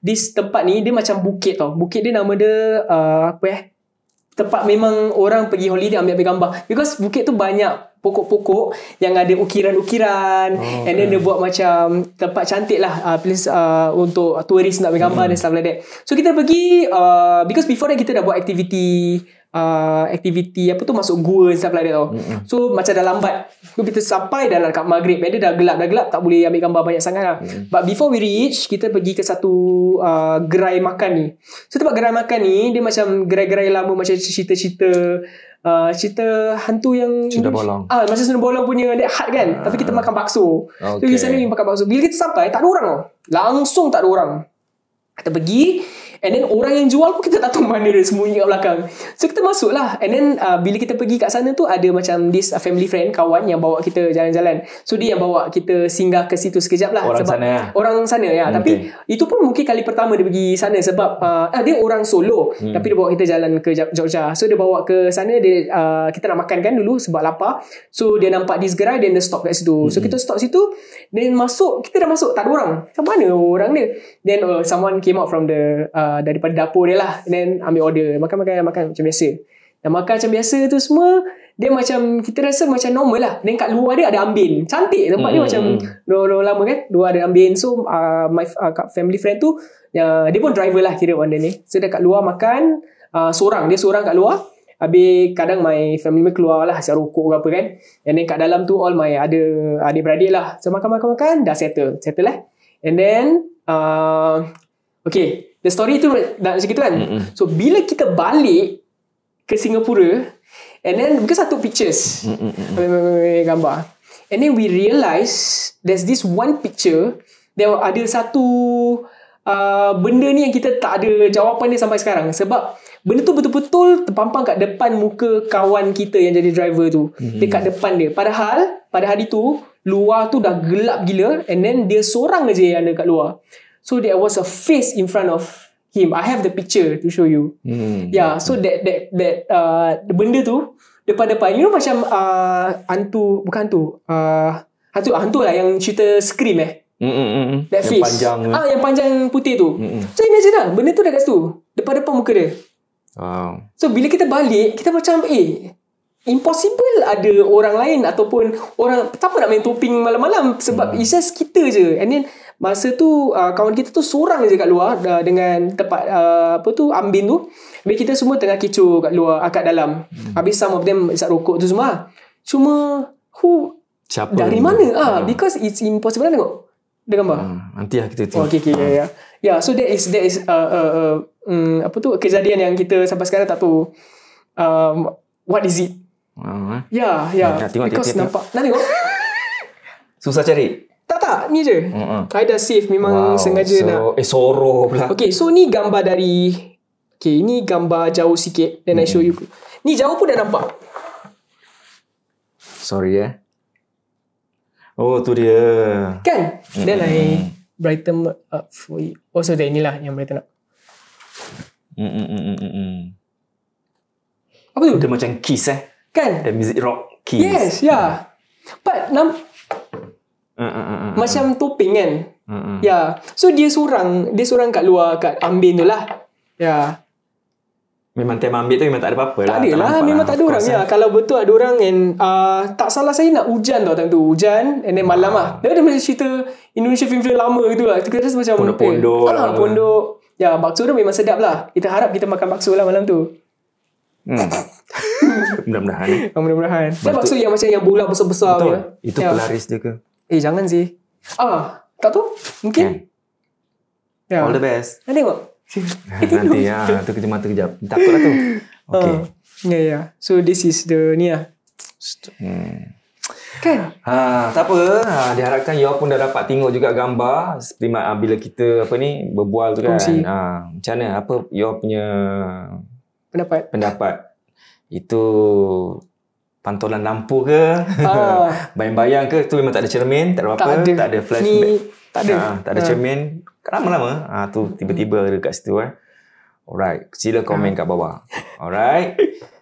this tempat ni, dia macam bukit tau. Bukit dia nama dia, uh, apa ya? Eh? Tempat memang orang pergi holiday ambil-ambil gambar. Because bukit tu banyak pokok-pokok yang ada ukiran-ukiran oh, and then okay. dia buat macam tempat cantik lah uh, place uh, untuk turis nak ambil gambar mm. dan stuff like that so kita pergi uh, because before that kita dah buat aktiviti uh, aktiviti apa tu masuk gua dan stuff like that tau mm so macam dah lambat so kita sampai dah dekat maghrib dia dah gelap dah gelap tak boleh ambil gambar banyak sangat lah mm. but before we reach kita pergi ke satu uh, gerai makan ni so tempat gerai makan ni dia macam gerai-gerai lama macam cerita-cerita uh, cerita hantu yang cerita bolong ah masa sunda bolong punya dekat hat kan uh, tapi kita makan bakso okay. tu kita makan bakso bila kita sampai tak ada orang tau langsung tak ada orang kita pergi And then orang yang jual pun kita tak tahu mana dia sembunyi kat belakang. So kita masuk lah. And then uh, bila kita pergi kat sana tu ada macam this uh, family friend, kawan yang bawa kita jalan-jalan. So dia yang bawa kita singgah ke situ sekejap lah. Orang sana lah. Orang sana ya. Okay. Hmm, Tapi itu pun mungkin kali pertama dia pergi sana sebab uh, ah, dia orang solo. Hmm. Tapi dia bawa kita jalan ke Jogja. So dia bawa ke sana, dia, uh, kita nak makan kan dulu sebab lapar. So dia nampak this gerai then dia stop kat situ. So hmm. kita stop situ then masuk, kita dah masuk tak ada orang. Macam mana orang dia? Then uh, someone came out from the uh, Uh, daripada dapur dia lah and then ambil order makan-makan makan macam biasa dan makan macam biasa tu semua dia macam kita rasa macam normal lah then kat luar dia ada ambin cantik tempat hmm. dia macam dua-dua hmm. lama kan dua ada ambin so uh, my uh, family friend tu uh, dia pun driver lah kira benda ni so dia kat luar makan uh, seorang dia seorang kat luar Habis kadang my family member keluar lah Asyik rokok ke apa kan And then kat dalam tu All my ada adik-beradik lah So makan-makan-makan Dah settle Settle lah And then uh, Okay The story tu dah macam gitu kan. Mm-hmm. So bila kita balik ke Singapura and then kita satu pictures. Mm-hmm. gambar. And then we realise there's this one picture there ada satu uh, benda ni yang kita tak ada jawapan dia sampai sekarang sebab benda tu betul-betul terpampang kat depan muka kawan kita yang jadi driver tu. Mm-hmm. Dekat depan dia. Padahal pada hari tu luar tu dah gelap gila and then dia seorang aja yang ada kat luar. So there was a face in front of him. I have the picture to show you. Hmm. Yeah, so that that that uh, the benda tu depan-depan. You know macam uh, hantu, bukan hantu. Uh, hantu, hantu lah yang cerita scream eh. Hmm, hmm, hmm. That face. Yang panjang. Ah, yang panjang putih tu. Hmm, hmm, So imagine lah, benda tu dekat situ. Depan-depan muka dia. Wow. So bila kita balik, kita macam eh, Impossible ada orang lain ataupun orang siapa nak main toping malam-malam sebab yeah. Hmm. it's just kita je. And then masa tu uh, kawan kita tu seorang je kat luar uh, dengan tempat uh, apa tu ambin tu habis kita semua tengah kecoh kat luar akak ah, uh, dalam hmm. habis some of them isap rokok tu semua ah. cuma who Siapa dari ni? mana ah ha. because it's impossible lah tengok ada gambar hmm. nanti lah kita tengok oh, okay, okay, ya, ya. Yeah, so that is that is uh, uh, um, apa tu kejadian yang kita sampai sekarang tak tahu um, what is it ah, eh. Ya, ya. Tengok, tengok, tengok. Nampak. Nak tengok? Susah cari tak ni je. Mm-hmm. I dah save memang wow. sengaja so, nak. Eh soroh pula. Okay so ni gambar dari. Okay ni gambar jauh sikit. Then mm-hmm. I show you. Ni jauh pun dah nampak. Sorry eh. Oh tu dia. Kan? Mm-hmm. Then I brighten up for you. Oh so dah inilah yang brighten up. mm mm Apa tu? Dia macam kiss eh. Kan? The music rock kiss. Yes, yeah. Mm. But nam Uh-uh. Macam topeng kan. Ya. Yeah. So dia seorang, dia seorang kat luar kat ambin tu lah. Ya. Yeah. Memang tema ambil tu memang tak ada apa-apa tak lah. ada lah. lah. Memang tak ada orang. Ya. Eh. Kalau betul ada orang and uh, tak salah saya nak hujan tau time tu. Hujan and then malam lah. Dia ada macam cerita Indonesia film film lama gitu lah. Kita rasa macam pondok-pondok. Eh, pondok. Lah, pondok. Ya, bakso tu memang sedap lah. Kita harap kita makan bakso lah malam tu. Hmm. Mudah-mudahan. Eh. Mudah-mudahan. Saya bakso yang macam yang bulat besar-besar. Betul. Ya. Itu ya. pelaris dia ke? Eh jangan sih. Ah, tak tu? Mungkin. Yeah. Kan? Yeah. All the best. Nanti tengok. Nanti ya, tu kejap mata kejap. Tak apa lah tu. Okay. yeah, yeah. Ya. So this is the ni lah. Hmm. Kan? Ha, tak apa. Ha, diharapkan you pun dah dapat tengok juga gambar Seperti ha, bila kita apa ni berbual tu kan. Kongsi. Ha, macam mana apa you punya pendapat? Pendapat. Itu pantulan lampu ke oh. bayang-bayang ke tu memang tak ada cermin tak ada apa tak ada, tak ada flashback Ni, tak ada ha, tak ada ha. cermin lama-lama ha, tu hmm. tiba-tiba ada kat situ eh alright sila komen ha. kat bawah alright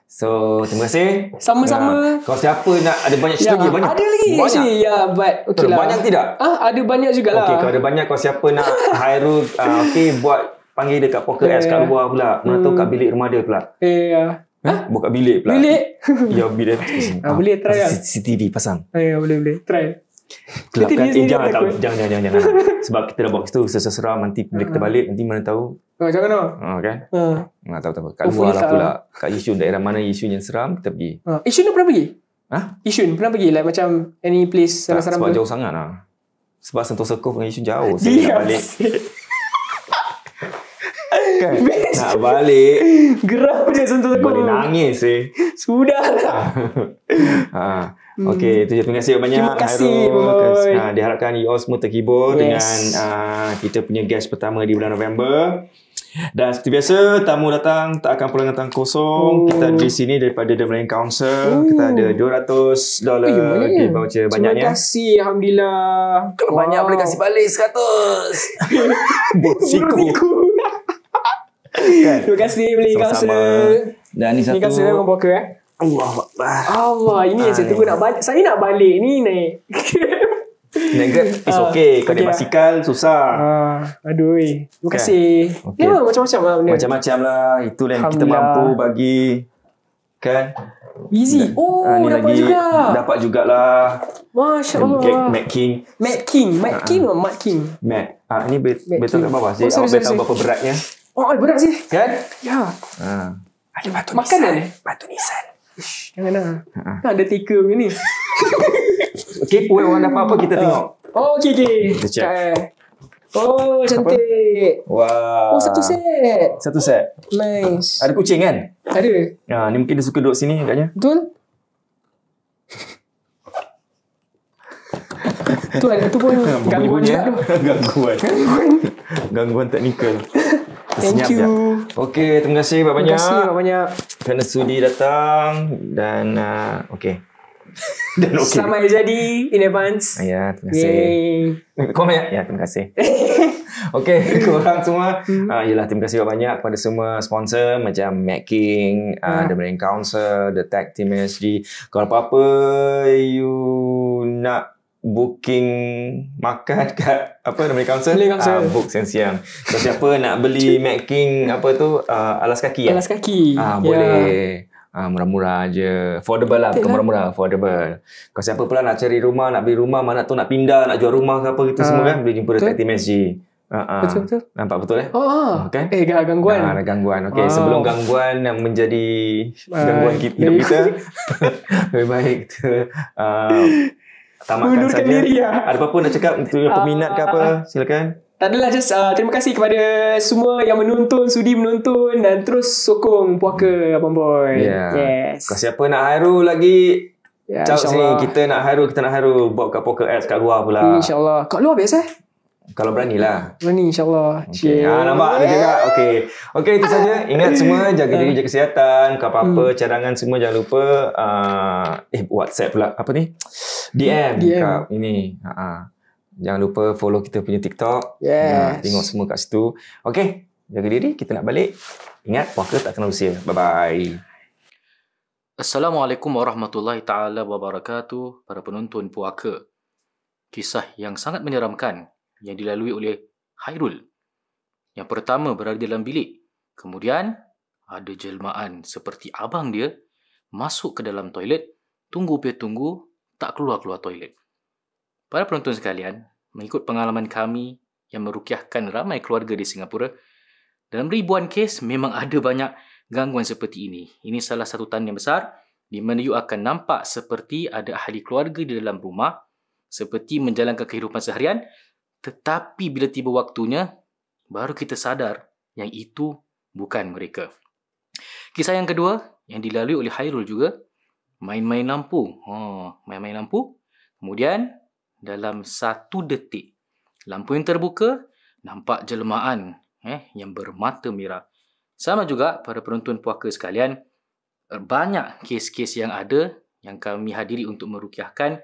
So, terima kasih. Sama-sama. Ya. Kalau siapa nak ada banyak cerita ya, lagi, banyak. Ada lagi. Banyak. Sih. Ya, but okay lah. Banyak tidak? Ah, ada banyak jugalah. Okay, kalau ada banyak, kalau siapa nak hire, uh, okay, buat panggil dekat poker yeah. S kat eh. luar pula. Mana hmm. tahu kat hmm. bilik rumah dia pula. Eh, yeah. Ha? Buka bilik pula. Bilik? Ya, bilik. Ah, ha, boleh ah, try lah. CCTV pasang. Ah, ya, boleh, boleh. Try. Kelapkan. Eh, jangan, tak, jangan, jangan, jangan, Sebab kita dah buat situ, seseram, nanti bila kita ah. balik, nanti mana tahu. Ha, jangan tahu. Ha, kan? Ha. Nggak tahu, tahu. Kat luar lah pula. Lah. Kat isu daerah mana isu yang seram, kita pergi. Ha. Isu ni pernah pergi? Ha? Isu ni pernah pergi? Like macam any place seram-seram tu? Sebab jauh sangat lah. Sebab sentuh Cove dengan isu jauh. Saya nak kan Nak balik Gerak je sentuh aku Boleh nangis sih. Eh. Sudahlah ha. Hmm. Okay itu je Terima kasih banyak Terima kasih Hairul. Ha, Diharapkan you all semua terhibur yes. Dengan ha, Kita punya guest pertama Di bulan November dan seperti biasa tamu datang tak akan pulang datang kosong. Ooh. Kita di sini daripada The Malayan Council. Ooh. Kita ada 200 dollar di voucher banyaknya. Terima kasih alhamdulillah. Kalau wow. banyak boleh kasih balik 100. Bersiku. Bersiku. Kan? Terima kasih beli kau se. Dan ini satu. Ini kasih memang poker eh. Allah. Allah, ini yang saya tunggu nak balik. Saya nak balik ni naik. Negeri, grab is ah, okay uh, Kau okay naik basikal lah. Susah uh, Aduh Terima kan? kasih okay. Ya macam-macam lah Macam-macam lah Itulah yang kita mampu bagi Kan Easy Oh ha, dapat lagi. juga Dapat jugalah Masya Allah Mad King Mad King Mad King, uh, Mad King. Mad King. Mad. Uh, Ini betul kat bawah Saya oh, tahu berapa beratnya Oh, oh, budak sih. Kan? Ya. Ha. Ada batu Makan nisan. Makan Batu nisan. Ish, jangan lah. Ha, ada tiga macam ni. okay, pun orang dapat apa kita tengok. Oh, okay, okay. Eh. Oh, cantik. Wah. Wow. Oh, satu set. Satu set. Nice. Ada kucing kan? Ada. Ha, ni mungkin dia suka duduk sini agaknya. Betul. tu ada tu pun ya? gangguan gangguan gangguan teknikal Thank you. Okay, terima kasih banyak. Terima kasih banyak. Kerana sudi datang dan uh, okay. dan okay. Sama yang jadi in advance. Ah, ya, terima kasih. Yay. Kau banyak. Ya, terima kasih. okay, korang semua. Uh, hmm. ah, yelah, terima kasih banyak kepada semua sponsor macam Mac King, uh, The Marine Council, The Tech Team SG. Kalau apa-apa you nak booking makan kat apa nama kaunsel beli kaunsel uh, book siang siang so siapa nak beli Mac King apa tu uh, alas kaki ya? alas ah, ya? kaki uh, yeah. boleh uh, murah-murah je affordable lah bukan lah. murah-murah affordable kalau siapa pula nak cari rumah nak beli rumah mana tu nak pindah nak jual rumah ke apa gitu uh, semua kan boleh jumpa dekat Team SG uh Betul betul. Nampak betul eh? Oh, oh. kan? Eh, ada gangguan. Nah, ada gangguan. Okey, oh. sebelum gangguan yang menjadi gangguan eh. kita. lebih baik tu. Uh, tamatkan saja. diri ya. Ada apa-apa nak cakap untuk uh, ah. peminat ke apa? Silakan. Tak adalah just uh, terima kasih kepada semua yang menonton, sudi menonton dan terus sokong puaka Abang Boy. Yeah. Yes. Kasi apa nak haru lagi? Ya, yeah, Cakap sini, kita nak haru kita nak haru buat kat Poker Ads kat luar pula. InsyaAllah. Kat luar biasa eh? Kalau berani lah. Berani insyaAllah. Okay. Ha, ah, nampak ada juga. Okay. Okay itu saja. Ingat semua. Jaga diri, jaga kesihatan. Kau apa-apa. Hmm. Cadangan semua jangan lupa. Uh, eh WhatsApp pula. Apa ni? DM. DM. Kau, ini. Ha, ha. Jangan lupa follow kita punya TikTok. Yes. Ha, tengok semua kat situ. Okay. Jaga diri. Kita nak balik. Ingat puaka tak kena usia. Bye-bye. Assalamualaikum warahmatullahi taala wabarakatuh para penonton puaka. Kisah yang sangat menyeramkan yang dilalui oleh Hairul. Yang pertama berada dalam bilik. Kemudian ada jelmaan seperti abang dia masuk ke dalam toilet, tunggu pia tunggu, tak keluar-keluar toilet. Para penonton sekalian, mengikut pengalaman kami yang merukiahkan ramai keluarga di Singapura, dalam ribuan kes memang ada banyak gangguan seperti ini. Ini salah satu tanda besar di mana you akan nampak seperti ada ahli keluarga di dalam rumah seperti menjalankan kehidupan seharian tetapi bila tiba waktunya, baru kita sadar yang itu bukan mereka. Kisah yang kedua yang dilalui oleh Hairul juga, main-main lampu. Ha, main-main lampu. Kemudian dalam satu detik, lampu yang terbuka nampak jelmaan eh, yang bermata merah. Sama juga pada penonton puaka sekalian, banyak kes-kes yang ada yang kami hadiri untuk merukiahkan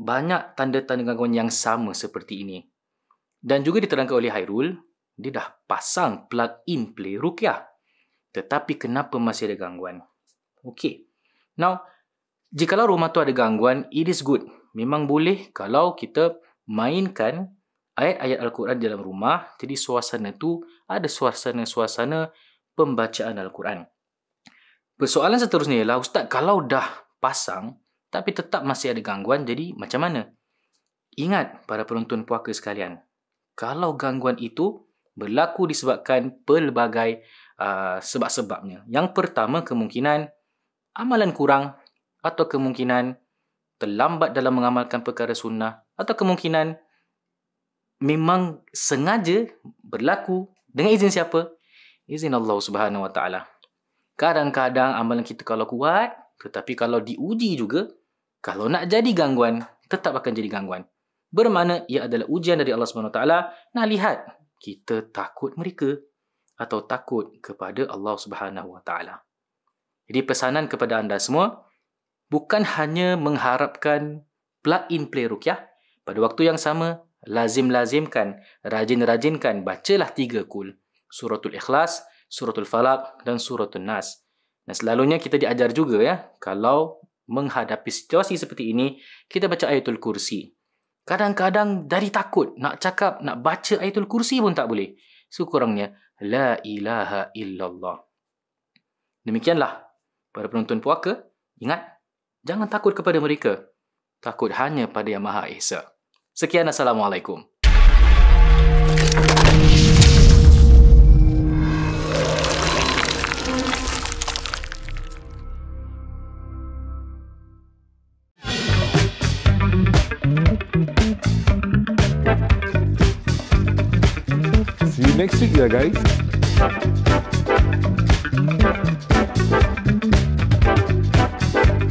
banyak tanda-tanda gangguan yang sama seperti ini. Dan juga diterangkan oleh Hairul, dia dah pasang plug-in play Rukyah. Tetapi kenapa masih ada gangguan? Okey. Now, jikalau rumah tu ada gangguan, it is good. Memang boleh kalau kita mainkan ayat-ayat Al-Quran dalam rumah. Jadi suasana tu ada suasana-suasana pembacaan Al-Quran. Persoalan seterusnya ialah, Ustaz, kalau dah pasang tapi tetap masih ada gangguan, jadi macam mana? Ingat para penonton puaka sekalian, kalau gangguan itu berlaku disebabkan pelbagai uh, sebab-sebabnya. Yang pertama kemungkinan amalan kurang atau kemungkinan terlambat dalam mengamalkan perkara sunnah atau kemungkinan memang sengaja berlaku dengan izin siapa? Izin Allah Subhanahu Wa Taala. Kadang-kadang amalan kita kalau kuat, tetapi kalau diuji juga, kalau nak jadi gangguan, tetap akan jadi gangguan bermakna ia adalah ujian dari Allah SWT nak lihat kita takut mereka atau takut kepada Allah Subhanahu Wa Taala. Jadi pesanan kepada anda semua bukan hanya mengharapkan plug in play rukyah pada waktu yang sama lazim-lazimkan, rajin-rajinkan bacalah tiga kul suratul ikhlas, suratul falak dan suratul nas. Dan selalunya kita diajar juga ya kalau menghadapi situasi seperti ini kita baca ayatul kursi Kadang-kadang dari takut nak cakap, nak baca ayatul kursi pun tak boleh. Sekurangnya, La ilaha illallah. Demikianlah, para penonton puaka, ingat, jangan takut kepada mereka. Takut hanya pada Yang Maha Esa. Sekian, Assalamualaikum. next week, guys.